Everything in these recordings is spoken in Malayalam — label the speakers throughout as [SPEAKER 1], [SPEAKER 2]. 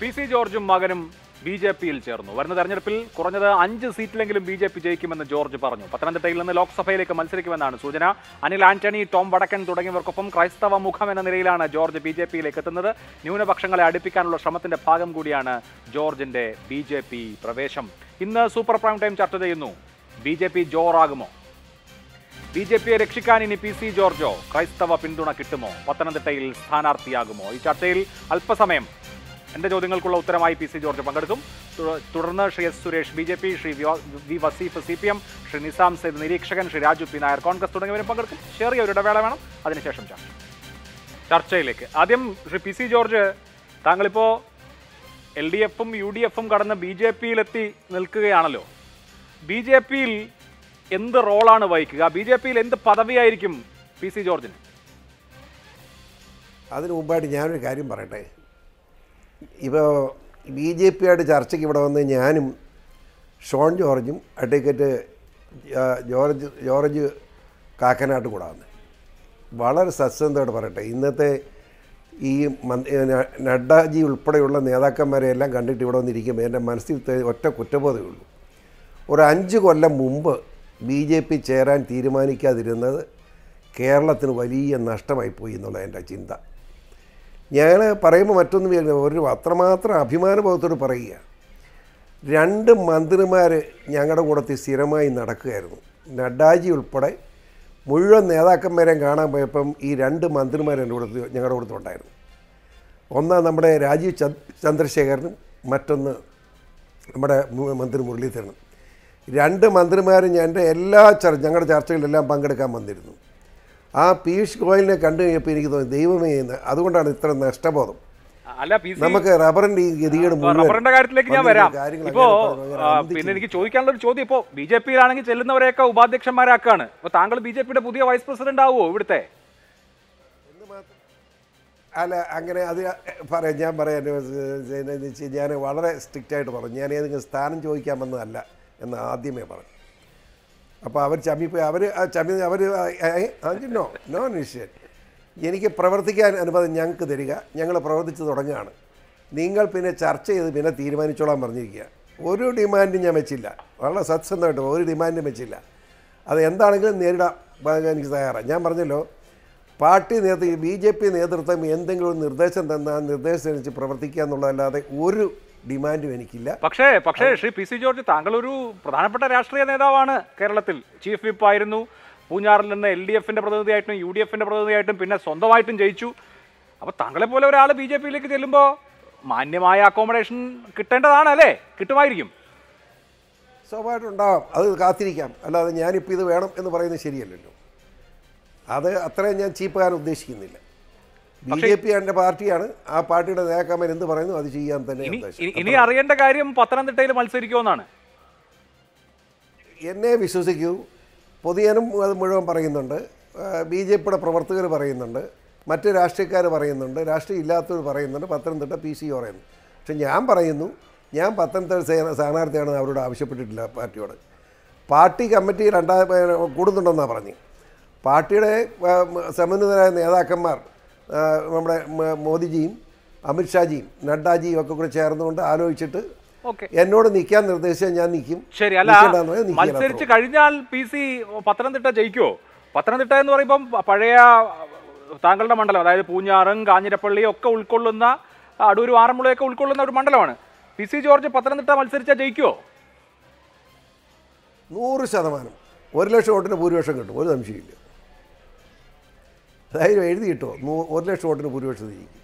[SPEAKER 1] പി സി ജോർജും മകനും ബി ജെ പിയിൽ ചേർന്നു വരുന്ന തെരഞ്ഞെടുപ്പിൽ കുറഞ്ഞത് അഞ്ച് സീറ്റിലെങ്കിലും ബി ജെ പി ജയിക്കുമെന്ന് ജോർജ് പറഞ്ഞു പത്തനംതിട്ടയിൽ നിന്ന് ലോക്സഭയിലേക്ക് മത്സരിക്കുമെന്നാണ് സൂചന അനിൽ ആന്റണി ടോം വടക്കൻ തുടങ്ങിയവർക്കൊപ്പം ക്രൈസ്തവ മുഖം എന്ന നിലയിലാണ് ജോർജ് ബി ജെ പിയിലേക്ക് എത്തുന്നത് ന്യൂനപക്ഷങ്ങളെ അടുപ്പിക്കാനുള്ള ശ്രമത്തിന്റെ ഭാഗം കൂടിയാണ് ജോർജിന്റെ ബി ജെ പി പ്രവേശം ഇന്ന് സൂപ്പർ പ്രൈം ടൈം ചർച്ച ചെയ്യുന്നു ബി ജെ പി ജോറാകുമോ ബി ജെ പിയെ രക്ഷിക്കാൻ ഇനി പി സി ജോർജോ ക്രൈസ്തവ പിന്തുണ കിട്ടുമോ പത്തനംതിട്ടയിൽ സ്ഥാനാർത്ഥിയാകുമോ ഈ ചർച്ചയിൽ അല്പസമയം എൻ്റെ ചോദ്യങ്ങൾക്കുള്ള ഉത്തരമായി പി സി ജോർജ് പങ്കെടുക്കും തുടർന്ന് Shri S Suresh B J P Shri V Vaseef C P M Shri Nizam Sayed നിരീക്ഷകൻ ശ്രീ രാജു പി നായർ കോൺഗ്രസ് തുടങ്ങിയവരും പങ്കെടുക്കും ചെറിയ ഒരു ഇടവേള വേണം അതിനുശേഷം ചർച്ച ചർച്ചയിലേക്ക് ആദ്യം ശ്രീ പി സി ജോർജ് താങ്കളിപ്പോൾ എൽ ഡി എഫും യു ഡി എഫും കടന്ന് ബി ജെ പിയിലെത്തി നിൽക്കുകയാണല്ലോ ബി ജെ പിയിൽ എന്ത് റോളാണ് വഹിക്കുക ബി ജെ പിയിൽ എന്ത് പദവിയായിരിക്കും
[SPEAKER 2] പി സി ജോർജിന് അതിനു മുമ്പായിട്ട് ഞാനൊരു കാര്യം പറയട്ടെ ഇപ്പോൾ ബി ജെ പിയായിട്ട് ചർച്ചയ്ക്ക് ഇവിടെ വന്ന് ഞാനും ഷോൺ ജോർജും അഡ്വക്കേറ്റ് ജോർജ് ജോർജ് കാക്കനാട്ട് കൂടെ വന്ന് വളരെ സത്യസന്ധമായിട്ട് പറയട്ടെ ഇന്നത്തെ ഈ നഡ്ഡാജി ഉൾപ്പെടെയുള്ള നേതാക്കന്മാരെ എല്ലാം കണ്ടിട്ട് ഇവിടെ വന്നിരിക്കുമ്പോൾ എൻ്റെ മനസ്സിൽ ഒറ്റ കുറ്റബോധമേ ഉള്ളൂ ഒരു അഞ്ച് കൊല്ലം മുമ്പ് ബി ജെ പി ചേരാൻ തീരുമാനിക്കാതിരുന്നത് കേരളത്തിന് വലിയ നഷ്ടമായി പോയി എന്നുള്ള എൻ്റെ ചിന്ത ഞാൻ പറയുമ്പോൾ മറ്റൊന്നും വിചാരിക്കുന്നത് ഒരു അത്രമാത്രം അഭിമാനബോധത്തോട് പറയുക രണ്ട് മന്ത്രിമാർ ഞങ്ങളുടെ കൂടത്തിൽ സ്ഥിരമായി നടക്കുകയായിരുന്നു നഡ്ഡാജി ഉൾപ്പെടെ മുഴുവൻ നേതാക്കന്മാരെയും കാണാൻ പോയപ്പം ഈ രണ്ട് മന്ത്രിമാർ എൻ്റെ കൂടത്തിൽ ഞങ്ങളുടെ കൂടത്തുണ്ടായിരുന്നു ഒന്നാണ് നമ്മുടെ രാജീവ് ചന്ദ്രശേഖരനും മറ്റൊന്ന് നമ്മുടെ മന്ത്രി മുരളീധരനും രണ്ട് മന്ത്രിമാരും ഞാൻ എല്ലാ ചർച്ച ഞങ്ങളുടെ ചർച്ചകളിലെല്ലാം പങ്കെടുക്കാൻ വന്നിരുന്നു ആ പീയൂഷ് ഗോയലിനെ കണ്ടു കഴിഞ്ഞപ്പോൾ എനിക്ക് തോന്നി ദൈവമേ അതുകൊണ്ടാണ് ഇത്ര നഷ്ടബോധം നമുക്ക് റബ്ബറിന്റെ ഈ ഗതികേട് റബ്ബറിന്റെ കാര്യത്തിലേക്ക് ഞാൻ വരാം ഇപ്പോ
[SPEAKER 1] പിന്നെ എനിക്ക് ചോദിക്കാനുള്ള ഒരു ചോദ്യം ഇപ്പോ ബി ജെ പിയിലാണെങ്കിൽ ചെല്ലുന്നവരെയൊക്കെ ഉപാധ്യക്ഷന്മാരാക്കാണ് അപ്പൊ താങ്കൾ ബി ജെ പിയുടെ പുതിയ വൈസ്
[SPEAKER 2] പ്രസിഡന്റ് ആവുമോ ഇവിടുത്തെ അല്ല അങ്ങനെ അത് പറയാം ഞാൻ പറയാൻ ഞാൻ വളരെ സ്ട്രിക്റ്റ് ആയിട്ട് പറഞ്ഞു ഞാൻ ഏതെങ്കിലും സ്ഥാനം ചോദിക്കാമെന്നല്ല എന്ന് ആദ്യമേ പറഞ്ഞു അപ്പോൾ അവർ പോയി അവർ ആ ചമ്മി അവർ നോ നോ നിഷേധ് എനിക്ക് പ്രവർത്തിക്കാൻ അനുവാദം ഞങ്ങൾക്ക് തരിക ഞങ്ങൾ പ്രവർത്തിച്ച് തുടങ്ങുകയാണ് നിങ്ങൾ പിന്നെ ചർച്ച ചെയ്ത് പിന്നെ തീരുമാനിച്ചോളാൻ പറഞ്ഞിരിക്കുക ഒരു ഡിമാൻഡും ഞാൻ വെച്ചില്ല വളരെ സത്സന്ധമായിട്ട് ഒരു ഡിമാൻഡും വെച്ചില്ല അത് എന്താണെങ്കിലും നേരിടാൻ എനിക്ക് തയ്യാറാണ് ഞാൻ പറഞ്ഞല്ലോ പാർട്ടി നേതൃത്വം ബി ജെ പി നേതൃത്വം എന്തെങ്കിലും നിർദ്ദേശം തന്നാൽ നിർദ്ദേശം അനുസരിച്ച് പ്രവർത്തിക്കുക എന്നുള്ളതല്ലാതെ ഒരു ഡിമാൻഡും എനിക്കില്ല
[SPEAKER 1] പക്ഷേ പക്ഷേ ശ്രീ പി സി ജോർജ് താങ്കൾ ഒരു പ്രധാനപ്പെട്ട രാഷ്ട്രീയ നേതാവാണ് കേരളത്തിൽ ചീഫ് വിപ്പ് ആയിരുന്നു പൂഞ്ഞാറിൽ നിന്ന് എൽ ഡി എഫിന്റെ പ്രതിനിധിയായിട്ടും യു ഡി എഫിന്റെ പ്രതിനിധിയായിട്ടും പിന്നെ സ്വന്തമായിട്ടും ജയിച്ചു അപ്പോൾ താങ്കളെ പോലെ ഒരാൾ ബി ജെ പിയിലേക്ക് ചെല്ലുമ്പോൾ മാന്യമായ അക്കോമഡേഷൻ കിട്ടേണ്ടതാണ് അല്ലേ കിട്ടുമായിരിക്കും
[SPEAKER 2] സ്വാഭാവികമായിട്ടുണ്ടാവാം അത് കാത്തിരിക്കാം അല്ലാതെ ഞാനിപ്പോൾ ഇത് വേണം എന്ന് പറയുന്നത് ശരിയല്ലല്ലോ അത് അത്രയും ഞാൻ ചീപ്പുകാരൻ ഉദ്ദേശിക്കുന്നില്ല ബി ജെ പി എന്റെ പാർട്ടിയാണ് ആ പാർട്ടിയുടെ നേതാക്കന്മാർ എന്ത് പറയുന്നു അത് ചെയ്യാൻ തന്നെ
[SPEAKER 1] ഇനി അറിയേണ്ട കാര്യം പത്തനംതിട്ടയിൽ മത്സരിക്കുമെന്നാണ്
[SPEAKER 2] എന്നെ വിശ്വസിക്കൂ പൊതുജനം അത് മുഴുവൻ പറയുന്നുണ്ട് ബി ജെ പിയുടെ പ്രവർത്തകർ പറയുന്നുണ്ട് മറ്റ് രാഷ്ട്രീയക്കാർ പറയുന്നുണ്ട് രാഷ്ട്രീയം ഇല്ലാത്തവർ പറയുന്നുണ്ട് പത്തനംതിട്ട പി സി പറയുന്നു പക്ഷെ ഞാൻ പറയുന്നു ഞാൻ പത്തനംതിട്ട സ്ഥാനാർത്ഥിയാണ് അവരോട് ആവശ്യപ്പെട്ടിട്ടില്ല പാർട്ടിയോട് പാർട്ടി കമ്മിറ്റി രണ്ടാ കൂടുന്നുണ്ടെന്നാണ് പറഞ്ഞ് പാർട്ടിയുടെ സമന്വിതരായ നേതാക്കന്മാർ നമ്മുടെ മോദിജിയും അമിത്ഷാജിയും നഡ്ഡാജിയും ഒക്കെ കൂടെ ചേർന്നുകൊണ്ട് ആലോചിച്ചിട്ട് എന്നോട് നിൽക്കാൻ നിർദ്ദേശിച്ചാൽ ഞാൻ നിൽക്കും
[SPEAKER 1] ശരി അല്ല മത്സരിച്ച് കഴിഞ്ഞാൽ പി സി പത്തനംതിട്ട ജയിക്കുമോ പത്തനംതിട്ട എന്ന് പറയുമ്പം പഴയ താങ്കളുടെ മണ്ഡലം അതായത് പൂഞ്ഞാറും കാഞ്ഞിരപ്പള്ളി ഒക്കെ ഉൾക്കൊള്ളുന്ന അടൂർ ആറന്മുളയൊക്കെ ഉൾക്കൊള്ളുന്ന ഒരു മണ്ഡലമാണ് പി സി ജോർജ് പത്തനംതിട്ട മത്സരിച്ചാൽ ജയിക്കുമോ
[SPEAKER 2] നൂറ് ശതമാനം ഒരു ലക്ഷം വോട്ടിന് ഭൂരിപക്ഷം കിട്ടും ഒരു സംശയമില്ല ധൈര്യം എഴുതി കിട്ടോ ഒരു ലക്ഷം വോട്ടിന് ഭൂരിപക്ഷം ഇരിക്കും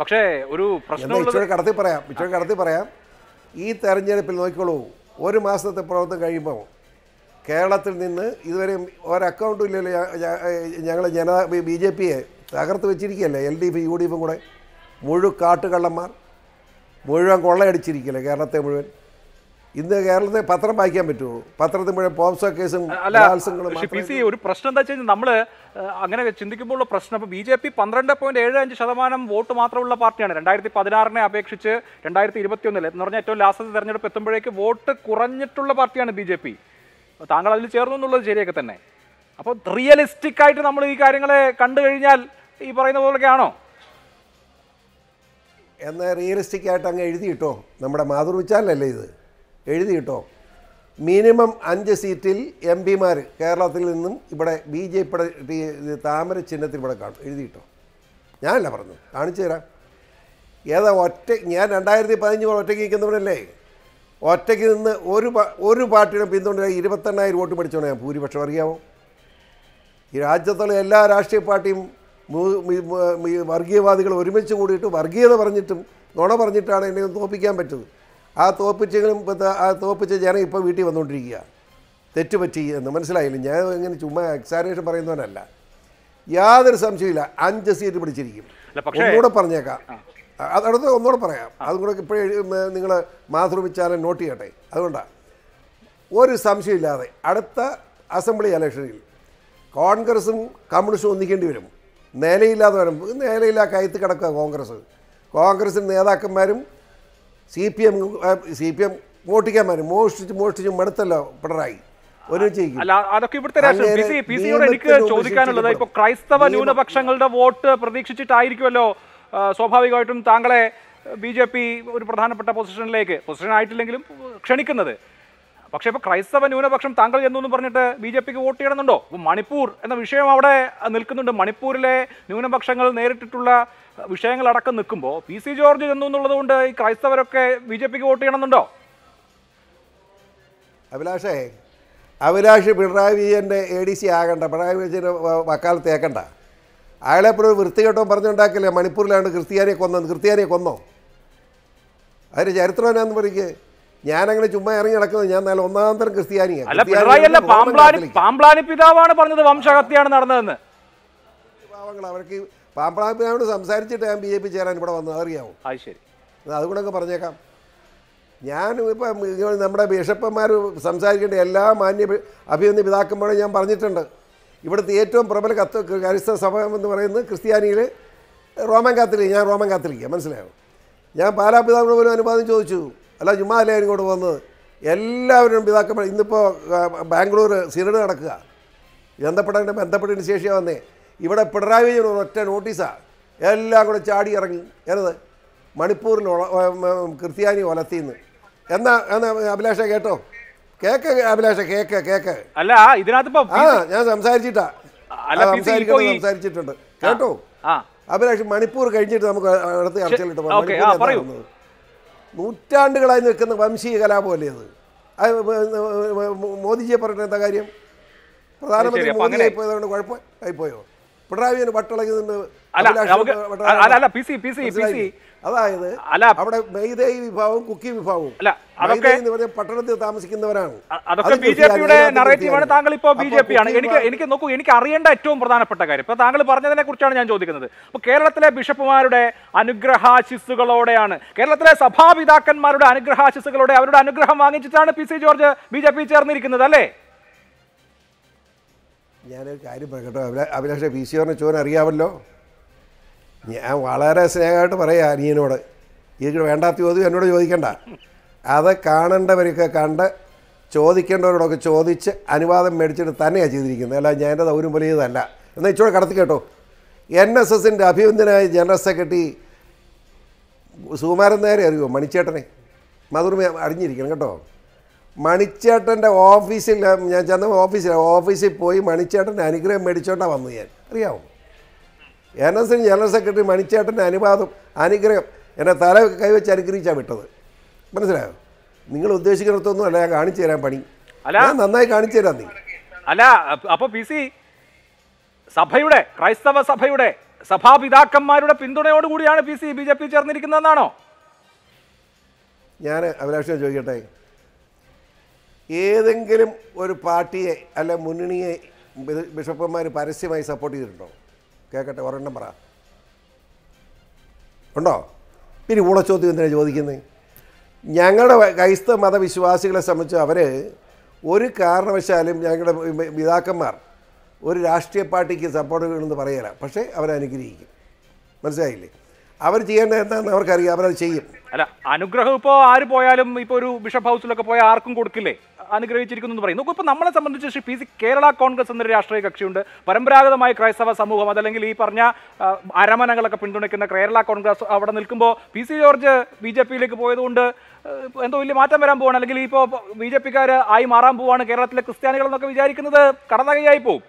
[SPEAKER 1] പക്ഷേ ഒരു പ്രശ്നം ഇച്ചിരി
[SPEAKER 2] കടത്തി പറയാം ഇച്ചിരി കടത്തി പറയാം ഈ തെരഞ്ഞെടുപ്പിൽ നോക്കിക്കോളൂ ഒരു മാസത്തെ പ്രവർത്തനം കഴിയുമ്പോൾ കേരളത്തിൽ നിന്ന് ഇതുവരെ ഒരക്കൗണ്ടും ഇല്ലല്ലോ ഞങ്ങൾ ജന ബി ജെ പിയെ തകർത്ത് വെച്ചിരിക്കുകയല്ലേ L D P U D എഫും കൂടെ മുഴുവൻ കാട്ടുകള്ളന്മാർ മുഴുവൻ കൊള്ളയടിച്ചിരിക്കില്ല കേരളത്തെ മുഴുവൻ ഇന്ന് കേരളത്തെ പത്രം വായിക്കാൻ പറ്റുമോ പത്രത്തിൽ മുഴുവൻ പോപ്സോ കേസും പി
[SPEAKER 1] സി ഒരു പ്രശ്നം എന്താ വെച്ചാൽ നമ്മൾ അങ്ങനെ ചിന്തിക്കുമ്പോഴുള്ള പ്രശ്നം ഇപ്പോൾ ബി ജെ പി പന്ത്രണ്ട് പോയിന്റ് ഏഴ് അഞ്ച് ശതമാനം വോട്ട് മാത്രമുള്ള പാർട്ടിയാണ് രണ്ടായിരത്തി പതിനാറിനെ അപേക്ഷിച്ച് രണ്ടായിരത്തി ഇരുപത്തിയൊന്നിൽ എന്ന് പറഞ്ഞാൽ ഏറ്റവും ലാസ്റ്റ് തെരഞ്ഞെടുപ്പ് എത്തുമ്പോഴേക്ക് വോട്ട് കുറഞ്ഞിട്ടുള്ള പാർട്ടിയാണ് ബി ജെ പി താങ്കൾ അതിൽ ചേർന്നു എന്നുള്ളത് ശരിയൊക്കെ തന്നെ അപ്പോൾ റിയലിസ്റ്റിക് ആയിട്ട് നമ്മൾ ഈ കാര്യങ്ങളെ കണ്ടു കഴിഞ്ഞാൽ ഈ പറയുന്ന പോലെയൊക്കെ ആണോ
[SPEAKER 2] എന്നാൽ റിയലിസ്റ്റിക് ആയിട്ട് അങ്ങ് എഴുതിയിട്ടോ നമ്മുടെ മാതൃവിച്ചാലല്ലേ ഇത് എഴുതിയിട്ടോ മിനിമം അഞ്ച് സീറ്റിൽ എം പിമാർ കേരളത്തിൽ നിന്നും ഇവിടെ ബി ജെ പി താമര ചിഹ്നത്തിൽ ഇവിടെ കാണും എഴുതിയിട്ടോ ഞാനല്ല പറഞ്ഞു കാണിച്ചു തരാം ഏതാ ഒറ്റ ഞാൻ രണ്ടായിരത്തി പതിനഞ്ച് ഒറ്റയ്ക്ക് നിൽക്കുന്നവരല്ലേ ഒറ്റയ്ക്ക് നിന്ന് ഒരു ഒരു പാർട്ടിയുടെ പിന്തുണ ഇരുപത്തെണ്ണായിരം വോട്ട് പഠിച്ചോണേ ഞാൻ ഭൂരിപക്ഷം അറിയാമോ ഈ രാജ്യത്തുള്ള എല്ലാ രാഷ്ട്രീയ പാർട്ടിയും വർഗീയവാദികൾ ഒരുമിച്ച് കൂടിയിട്ട് വർഗീയത പറഞ്ഞിട്ടും നുണ പറഞ്ഞിട്ടാണ് എന്നെ തോപ്പിക്കാൻ പറ്റുന്നത് ആ തോപ്പിച്ചെങ്കിലും ആ തോപ്പിച്ച ജനം ഇപ്പം വീട്ടിൽ വന്നുകൊണ്ടിരിക്കുക തെറ്റുപറ്റി എന്ന് മനസ്സിലായില്ല ഞാൻ ഇങ്ങനെ ചുമ്മാ എക്സാമിനേഷൻ പറയുന്നവനല്ല യാതൊരു സംശയമില്ല അഞ്ച് സീറ്റ് പിടിച്ചിരിക്കും
[SPEAKER 1] ഒന്നുകൂടെ പറഞ്ഞേക്കാം
[SPEAKER 2] അതടുത്ത് ഒന്നുകൂടെ പറയാം അതും കൂടെ ഇപ്പോഴേ നിങ്ങൾ മാതൃഭൂമി ചാനൽ നോട്ട് ചെയ്യട്ടെ അതുകൊണ്ടാണ് ഒരു സംശയമില്ലാതെ അടുത്ത അസംബ്ലി ഇലക്ഷനിൽ കോൺഗ്രസും കമ്മ്യൂണിസ്റ്റും ഒന്നിക്കേണ്ടി വരും നിലയില്ലാതെ വരും നിലയില്ലാ കയത്ത് കിടക്കുക കോൺഗ്രസ് കോൺഗ്രസിൻ്റെ നേതാക്കന്മാരും C P M C P M മോഷ്ടിക്കാൻ പറ്റും മോഷ്ടിച്ച് മോഷ്ടിച്ച് മടുത്തല്ലോ പിണറായി അല്ല അതൊക്കെ ഇവിടുത്തെ രാഷ്ട്രീയം എനിക്ക് ചോദിക്കാനുള്ളത് ഇപ്പൊ
[SPEAKER 1] ക്രൈസ്തവ ന്യൂനപക്ഷങ്ങളുടെ വോട്ട് പ്രതീക്ഷിച്ചിട്ടായിരിക്കുമല്ലോ സ്വാഭാവികമായിട്ടും താങ്കളെ ബി ഒരു പ്രധാനപ്പെട്ട പൊസിഷനിലേക്ക് പൊസിഷൻ ആയിട്ടില്ലെങ്കിലും ക്ഷണിക്കുന്നത് പക്ഷേ ഇപ്പോൾ ക്രൈസ്തവ ന്യൂനപക്ഷം താങ്കൾ എന്നു പറഞ്ഞിട്ട് ബി ജെ പിക്ക് വോട്ട് ചെയ്യണമെന്നുണ്ടോ അപ്പോൾ മണിപ്പൂർ എന്ന വിഷയം അവിടെ നിൽക്കുന്നുണ്ട് മണിപ്പൂരിലെ ന്യൂനപക്ഷങ്ങൾ നേരിട്ടിട്ടുള്ള വിഷയങ്ങളടക്കം നിൽക്കുമ്പോൾ പി സി ജോർജ് ചെന്നു എന്നുള്ളതുകൊണ്ട് ഈ ക്രൈസ്തവരൊക്കെ ബി ജെ പിക്ക് വോട്ട് ചെയ്യണമെന്നുണ്ടോ
[SPEAKER 2] അഭിലാഷേ അഭിലാഷ് പിണറായി വിജയൻ്റെ എ ഡി സി ആകണ്ട പിണറായി വിജയൻ്റെ വക്കാലത്ത് ഏക്കണ്ട അയാളെപ്പോഴും വൃത്തികെട്ടോ പറഞ്ഞുണ്ടാക്കില്ലേ മണിപ്പൂരിലാണ് ക്രിസ്ത്യാനിയെ കൊന്നത് ക്രിസ്ത്യാനിയെ കൊന്നോ അതിന് ചരിത്രം എന്നാന്ന് പറയുക ഞാനങ്ങനെ ചുമ്മാ ഇറങ്ങി നടക്കുന്നത് ഞാൻ നല്ല ഒന്നാം തരം ക്രിസ്ത്യാനിയാണ് പിതാവാണ് പറഞ്ഞത് വംശഹത്യാണ് നടന്നതെന്ന് അവർക്ക് പാമ്പ്ലാനി പിതാവിനോട് സംസാരിച്ചിട്ട് ഞാൻ ബി ജെ പി ചേരാൻ ഇവിടെ വന്നത് അറിയാവും അതുകൊണ്ടൊക്കെ പറഞ്ഞേക്കാം ഞാൻ ഇപ്പൊ നമ്മുടെ ബിഷപ്പന്മാർ സംസാരിക്കേണ്ട എല്ലാ മാന്യ അഭിനന്ദ പിതാക്കന്മാരും ഞാൻ പറഞ്ഞിട്ടുണ്ട് ഇവിടുത്തെ ഏറ്റവും പ്രബല കത്ത് കരിസ്ത സഭ എന്ന് പറയുന്നത് ക്രിസ്ത്യാനിയിൽ റോമൻ കാത്തലിക് ഞാൻ റോമൻ കാത്തലിക്ക മനസ്സിലായോ ഞാൻ പാലാപിതാവിനോട് പോലും അനുവാദം ചോദിച്ചു അല്ല ജുമാലേ ഇങ്ങോട്ട് വന്ന് എല്ലാവരും പിതാക്കന്മാർ ഇന്നിപ്പോൾ ബാംഗ്ലൂർ സിനഡ് നടക്കുക ബന്ധപ്പെട്ടതിൻ്റെ ബന്ധപ്പെട്ടതിന് ശേഷിയാണ് വന്നേ ഇവിടെ പിണറായി വിജയൻ ഒറ്റ നോട്ടീസാണ് എല്ലാം കൂടെ ചാടി ഇറങ്ങി എന്നത് മണിപ്പൂരിൽ ക്രിസ്ത്യാനി ഒലത്തിന്ന് എന്നാ എന്നാ അഭിലാഷ കേട്ടോ കേക്ക് അഭിലാഷ കേക്ക് കേക്ക് അല്ല ഇതിനകത്ത് ആ ഞാൻ സംസാരിച്ചിട്ടാ സംസാരിക്കണം സംസാരിച്ചിട്ടുണ്ട് കേട്ടോ അഭിലാഷ് മണിപ്പൂർ കഴിഞ്ഞിട്ട് നമുക്ക് അടുത്ത ചർച്ചയിലിട്ട് നൂറ്റാണ്ടുകളായി നിൽക്കുന്ന വംശീയ കല പോലെ അത് മോദിജിയെ പറഞ്ഞിട്ട് എന്താ കാര്യം പ്രധാനമന്ത്രി മോദി പോയതുകൊണ്ട് കുഴപ്പമായിപ്പോയോ പോയോ പിണറായി വിജയൻ വട്ടിളകി നിന്ന് അല്ല P C P C P C അതായത് അല്ല അവിടെ മെയ്തേയി വിഭാഗവും കുക്കി വിഭാഗവും അല്ല അതൊക്കെ പട്ടണത്തിൽ താമസിക്കുന്നവരാണ് അതൊക്കെ ബി ജെ പിയുടെ നറേറ്റീവാണ് താങ്കൾ ഇപ്പോ ബി ജെ പി ആണ് എനിക്ക് എനിക്ക് നോക്കൂ എനിക്ക്
[SPEAKER 1] അറിയേണ്ട ഏറ്റവും പ്രധാനപ്പെട്ട കാര്യം ഇപ്പൊ താങ്കൾ പറഞ്ഞതിനെ കുറിച്ചാണ് ഞാൻ ചോദിക്കുന്നത് അപ്പൊ കേരളത്തിലെ ബിഷപ്പുമാരുടെ അനുഗ്രഹാശിസ്സുകളോടെയാണ് കേരളത്തിലെ സഭാപിതാക്കന്മാരുടെ അനുഗ്രഹാശിസ്സുകളോടെ അവരുടെ അനുഗ്രഹം വാങ്ങിച്ചിട്ടാണ് P C George B J P ചേർന്നിരിക്കുന്നത് അല്ലേ
[SPEAKER 2] ഞാനൊരു കാര്യം പറയട്ടോ അഭിലാഷ പി സി ജോർജിനെ ചോദന അറിയാമല്ലോ ഞാൻ വളരെ സ്നേഹമായിട്ട് പറയാം അനിയനോട് ഇതിന് വേണ്ടാത്ത ചോദ്യം എന്നോട് ചോദിക്കണ്ട അത് കാണേണ്ടവരൊക്കെ കണ്ട് ചോദിക്കേണ്ടവരോടൊക്കെ ചോദിച്ച് അനുവാദം മേടിച്ചിട്ട് തന്നെയാണ് ചെയ്തിരിക്കുന്നത് അല്ല ഞാൻ എൻ്റെ ദൗര്യം പോലെ ഇതല്ല എന്നാൽ ഇച്ചോടെ കടത്തി കേട്ടോ എൻ എസ് എസിൻ്റെ അഭിനന്ദനായ ജനറൽ സെക്രട്ടറി സുകുമാരൻ നേരെ അറിയുമോ മണിച്ചേട്ടനെ മധുർമ അറിഞ്ഞിരിക്കണം കേട്ടോ മണിച്ചേട്ടൻ്റെ ഓഫീസിൽ ഞാൻ ചെന്ന ഓഫീസിലാണ് ഓഫീസിൽ പോയി മണിച്ചേട്ടൻ്റെ അനുഗ്രഹം മേടിച്ചോണ്ടാണ് വന്നു ഞാൻ അറിയാമോ N S N general secretary മണിച്ചേട്ടൻ്റെ അനുവാദം അനുഗ്രഹം എന്നെ തല കൈവച്ച് അനുഗ്രഹിച്ചാണ് വിട്ടത് മനസ്സിലായോ നിങ്ങൾ ഉദ്ദേശിക്കുന്നിടത്തൊന്നും അല്ല ഞാൻ കാണിച്ചു തരാൻ പണി ഞാൻ നന്നായി കാണിച്ചു തരാം നീ
[SPEAKER 1] അല്ല അപ്പൊ പി സി സഭയുടെ ക്രൈസ്തവ സഭയുടെ സഭാപിതാക്കന്മാരുടെ പിന്തുണയോടുകൂടിയാണ് P C B J P ചേർന്നിരിക്കുന്നതെന്നാണോ
[SPEAKER 2] ഞാൻ അഭിലാഷം ചോദിക്കട്ടെ ഏതെങ്കിലും ഒരു പാർട്ടിയെ അല്ല മുന്നണിയെ ബിഷപ്പന്മാർ പരസ്യമായി സപ്പോർട്ട് ചെയ്തിട്ടുണ്ടോ കേൾക്കട്ടെ ഒരെണ്ണം പറ ഉണ്ടോ പിന്നെ ഊളച്ചോദ്യം എന്തിനാണ് ചോദിക്കുന്നത് ഞങ്ങളുടെ ക്രൈസ്തവ മതവിശ്വാസികളെ സംബന്ധിച്ച് അവർ ഒരു കാരണവശാലും ഞങ്ങളുടെ പിതാക്കന്മാർ ഒരു രാഷ്ട്രീയ പാർട്ടിക്ക് സപ്പോർട്ട് വേണമെന്ന് പറയല പക്ഷേ അവരനുഗ്രഹിക്കും മനസ്സിലായില്ലേ അവർ ചെയ്യേണ്ടത് എന്താണെന്ന് അവർക്കറിയാം അവരത് ചെയ്യും അല്ല അനുഗ്രഹം ഇപ്പോൾ ആര് പോയാലും ഇപ്പോൾ ഒരു ബിഷപ്പ് ഹൗസിലൊക്കെ പോയാൽ
[SPEAKER 1] ആർക്കും കൊടുക്കില്ലേ അനുഗ്രഹിച്ചിരിക്കുന്നു എന്ന് പറയും നോക്കൂ ഇപ്പോൾ നമ്മളെ സംബന്ധിച്ച് പി സി കേരള കോൺഗ്രസ് എന്നൊരു രാഷ്ട്രീയ കക്ഷിയുണ്ട് പരമ്പരാഗതമായ ക്രൈസ്തവ സമൂഹം അതല്ലെങ്കിൽ ഈ പറഞ്ഞ അരമനകളൊക്കെ പിന്തുണയ്ക്കുന്ന കേരള കോൺഗ്രസ് അവിടെ നിൽക്കുമ്പോൾ P C George B J പിയിലേക്ക് പോയതുകൊണ്ട് എന്തോ വലിയ മാറ്റം വരാൻ പോവാണ് അല്ലെങ്കിൽ ഇപ്പോൾ ബി ജെ പിക്കാർ ആയി മാറാൻ പോവാണ് കേരളത്തിലെ ക്രിസ്ത്യാനികൾ എന്നൊക്കെ വിചാരിക്കുന്നത് കടതകയായി പോവും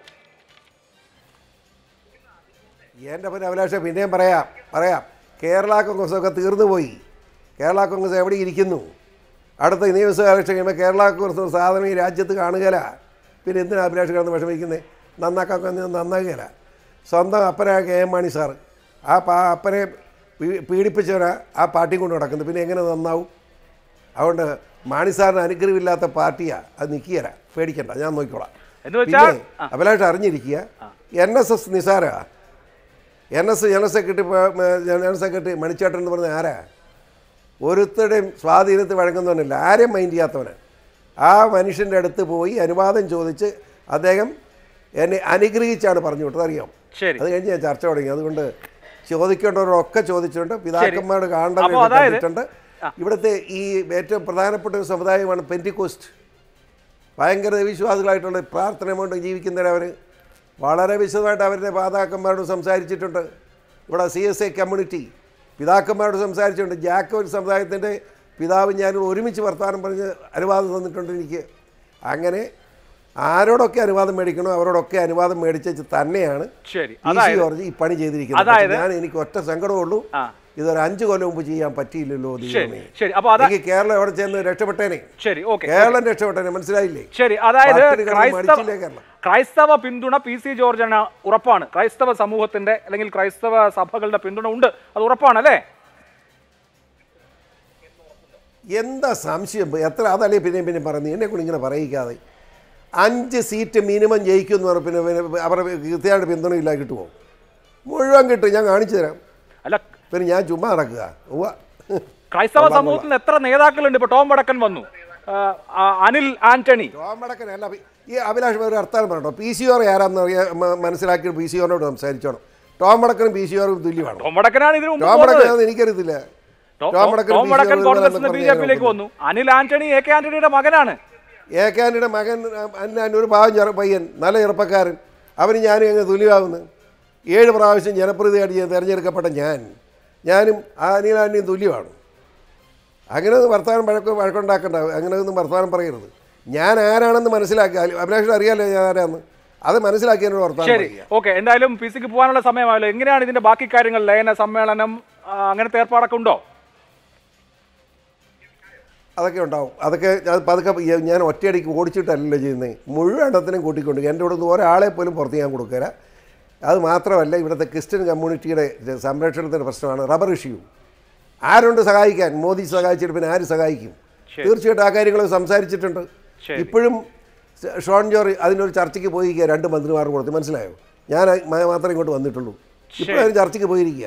[SPEAKER 2] എൻ്റെ പിന്നെ അഭിലാഷം പിന്നെയും പറയാം പറയാം കേരള കോൺഗ്രസ് ഒക്കെ തീർന്നുപോയി കേരള കോൺഗ്രസ് എവിടെ ഇരിക്കുന്നു അടുത്ത നിയമസഭ ഇലക്ഷൻ കഴിയുമ്പോൾ കേരള കോൺഗ്രസ് സാധനം ഈ രാജ്യത്ത് കാണുകയില്ല പിന്നെ എന്തിനാ അഭിലാഷ് കിടന്ന് വിഷമിക്കുന്നത് നന്നാക്കാൻ നന്നാകുകയില്ല സ്വന്തം അപ്പനായ കെ എം മാണി സാറ് ആ പാ അപ്പനെ പീഡിപ്പിച്ചവരാ ആ പാർട്ടി കൊണ്ട് നടക്കുന്നത് പിന്നെ എങ്ങനെ നന്നാവും അതുകൊണ്ട് മാണി സാറിന് അനുഗ്രഹമില്ലാത്ത പാർട്ടിയാ അത് നിൽക്കുകയില്ല പേടിക്കണ്ട ഞാൻ നോക്കിക്കോളാം പിന്നെ അഭിലാഷ് അറിഞ്ഞിരിക്കുക എൻ എസ് എസ് നിസാരാ N S general secretary general secretary മണിച്ചേട്ടൻ എന്ന് പറഞ്ഞ ആരാ ഒരുത്തരുടെയും സ്വാധീനത്തിൽ വഴങ്ങുന്നവനല്ല ആരെയും മൈൻഡ് ചെയ്യാത്തവനാണ് ആ മനുഷ്യൻ്റെ അടുത്ത് പോയി അനുവാദം ചോദിച്ച് അദ്ദേഹം എന്നെ അനുഗ്രഹിച്ചാണ് പറഞ്ഞു വിട്ടത് അറിയാം അത് കഴിഞ്ഞ് ഞാൻ ചർച്ച തുടങ്ങി അതുകൊണ്ട് ചോദിക്കേണ്ടവരോടൊക്കെ ചോദിച്ചിട്ടുണ്ട് പിതാക്കന്മാരോട് കാണേണ്ടവരുണ്ട് ഇവിടുത്തെ ഈ ഏറ്റവും പ്രധാനപ്പെട്ട ഒരു സമുദായമാണ് പെൻറ്റിക്കോസ്റ്റ് ഭയങ്കര വിശ്വാസികളായിട്ടുള്ള പ്രാർത്ഥന കൊണ്ട് ജീവിക്കുന്നവരവർ വളരെ വിശദമായിട്ട് അവരുടെ പാതാക്കന്മാരോട് സംസാരിച്ചിട്ടുണ്ട് ഇവിടെ സി എസ് എ കമ്മ്യൂണിറ്റി പിതാക്കന്മാരോട് സംസാരിച്ചിട്ടുണ്ട് ജാക്കോൽ സമുദായത്തിൻ്റെ പിതാവ് ഞാനോട് ഒരുമിച്ച് വർത്തമാനം പറഞ്ഞ് അനുവാദം തന്നിട്ടുണ്ട് എനിക്ക് അങ്ങനെ ആരോടൊക്കെ അനുവാദം മേടിക്കണോ അവരോടൊക്കെ അനുവാദം മേടിച്ചു തന്നെയാണ് ശരി ഈ പണി ചെയ്തിരിക്കുന്നത് ഞാൻ എനിക്ക് ഒറ്റ സങ്കടമുള്ളൂ ഇതൊരു അഞ്ചു കൊല്ലം മുമ്പ് ചെയ്യാൻ പറ്റിയില്ലല്ലോ ശരി എനിക്ക് കേരളം എവിടെ ചെന്ന് രക്ഷപ്പെട്ടേനെ ശരി കേരളം രക്ഷപ്പെട്ടേനെ മനസ്സിലായില്ലേ ശരി അതായത്
[SPEAKER 1] ക്രൈസ്തവ പിന്തുണ പി സി ജോർജന ഉറപ്പാണ് ക്രൈസ്തവ സമൂഹത്തിന്റെ അല്ലെങ്കിൽ ക്രൈസ്തവ സഭകളുടെ പിന്തുണ ഉണ്ട് അത് ഉറപ്പാണ് അല്ലേ
[SPEAKER 2] എന്താ സംശയം എത്ര അതല്ലേ പിന്നെയും പിന്നെ പറയുന്നത് കൂടി ഇങ്ങനെ പറയിക്കാതെ അഞ്ച് സീറ്റ് മിനിമം ജയിക്കും എന്ന് പറഞ്ഞാൽ പിന്നെ അവരുടെ കൃത്യമായിട്ട് പിന്തുണയില്ല കിട്ടുമോ മുഴുവൻ കിട്ടും ഞാൻ കാണിച്ചു തരാം പിന്നെ ഞാൻ ചുമ്മാ നടക്കുക ക്രൈസ്തവ സമൂഹത്തിൽ
[SPEAKER 1] എത്ര നേതാക്കളുണ്ട് ഇപ്പൊ ടോം
[SPEAKER 2] വടക്കൻ വന്നു അനിൽ ആന്റണി ടോം വടക്കൻ അല്ല ഈ അഭിലാഷ് ഒരു അർത്ഥാനം പറഞ്ഞോ പി സി ഓർ ആരാന്ന് മനസ്സിലാക്കി പി സി ഓറിനോട് സംസാരിച്ചോണം ടോം വടക്കനും പി സി ഓറും തുല്യമാണ് ടോം വടക്കനാണെന്ന് എനിക്കറിയത്തില്ല ടോം വടക്കൻ കോൺഗ്രസ് ബി ജെ പിയിലേക്ക്
[SPEAKER 1] വന്നു അനിൽ ആന്റണി എ കെ ആന്റണിയുടെ മകനാണ്
[SPEAKER 2] എ കെ ആന്റണിയുടെ മകൻ അനിൽ ആന്റണി ഒരു ഭാവം പയ്യൻ നല്ല ചെറുപ്പക്കാരൻ അവന് ഞാനും എങ്ങനെ തുല്യമാകുന്നു ഏഴ് പ്രാവശ്യം ജനപ്രീതിയായിട്ട് തിരഞ്ഞെടുക്കപ്പെട്ട ഞാൻ ഞാനും ആ അനിയനാനിയും തുല്യമാണ് അങ്ങനെ വർത്തമാനം വഴക്ക് വഴക്കുണ്ടാക്കണ്ട അങ്ങനെ ഒന്നും വർത്തമാനം പറയരുത് ഞാൻ ആരാണെന്ന് മനസ്സിലാക്കി അഭിലാഷിന് അറിയാലോ ഞാൻ ആരാന്ന് അത് മനസ്സിലാക്കി എന്നോട് വർത്തമാനം
[SPEAKER 1] ഓക്കെ എന്തായാലും പി സിക്ക് പോകാനുള്ള സമയമായല്ലോ എങ്ങനെയാണ് ഇതിന്റെ ബാക്കി കാര്യങ്ങൾ ലയന സമ്മേളനം അങ്ങനത്തെ ഏർപ്പാടൊക്കെ ഉണ്ടോ
[SPEAKER 2] അതൊക്കെ ഉണ്ടാവും അതൊക്കെ അത് പതുക്കെ ഞാൻ ഒറ്റയടിക്ക് ഓടിച്ചിട്ടല്ലല്ലോ ചെയ്യുന്നത് മുഴുവൻ എണ്ണത്തിനും കൂട്ടിക്കൊണ്ട് എൻ്റെ ഇവിടെ ഒരാളെ പോലും പുറത്ത് ഞാൻ കൊടുക്കുക അത് മാത്രമല്ല ഇവിടുത്തെ ക്രിസ്ത്യൻ കമ്മ്യൂണിറ്റിയുടെ സംരക്ഷണത്തിൻ്റെ പ്രശ്നമാണ് റബ്ബർ ഇഷ്യൂ ആരുണ്ട് സഹായിക്കാൻ മോദി സഹായിച്ചിട്ട് പിന്നെ ആര് സഹായിക്കും തീർച്ചയായിട്ടും ആ കാര്യങ്ങൾ സംസാരിച്ചിട്ടുണ്ട് ഇപ്പോഴും ഷോൺ ജോറി അതിനൊരു ചർച്ചയ്ക്ക് പോയിരിക്കുക രണ്ട് മന്ത്രിമാർ കൊടുത്ത് മനസ്സിലായോ ഞാൻ മാത്രമേ ഇങ്ങോട്ട് വന്നിട്ടുള്ളൂ ഇപ്പോഴും ചർച്ചയ്ക്ക് പോയിരിക്കുക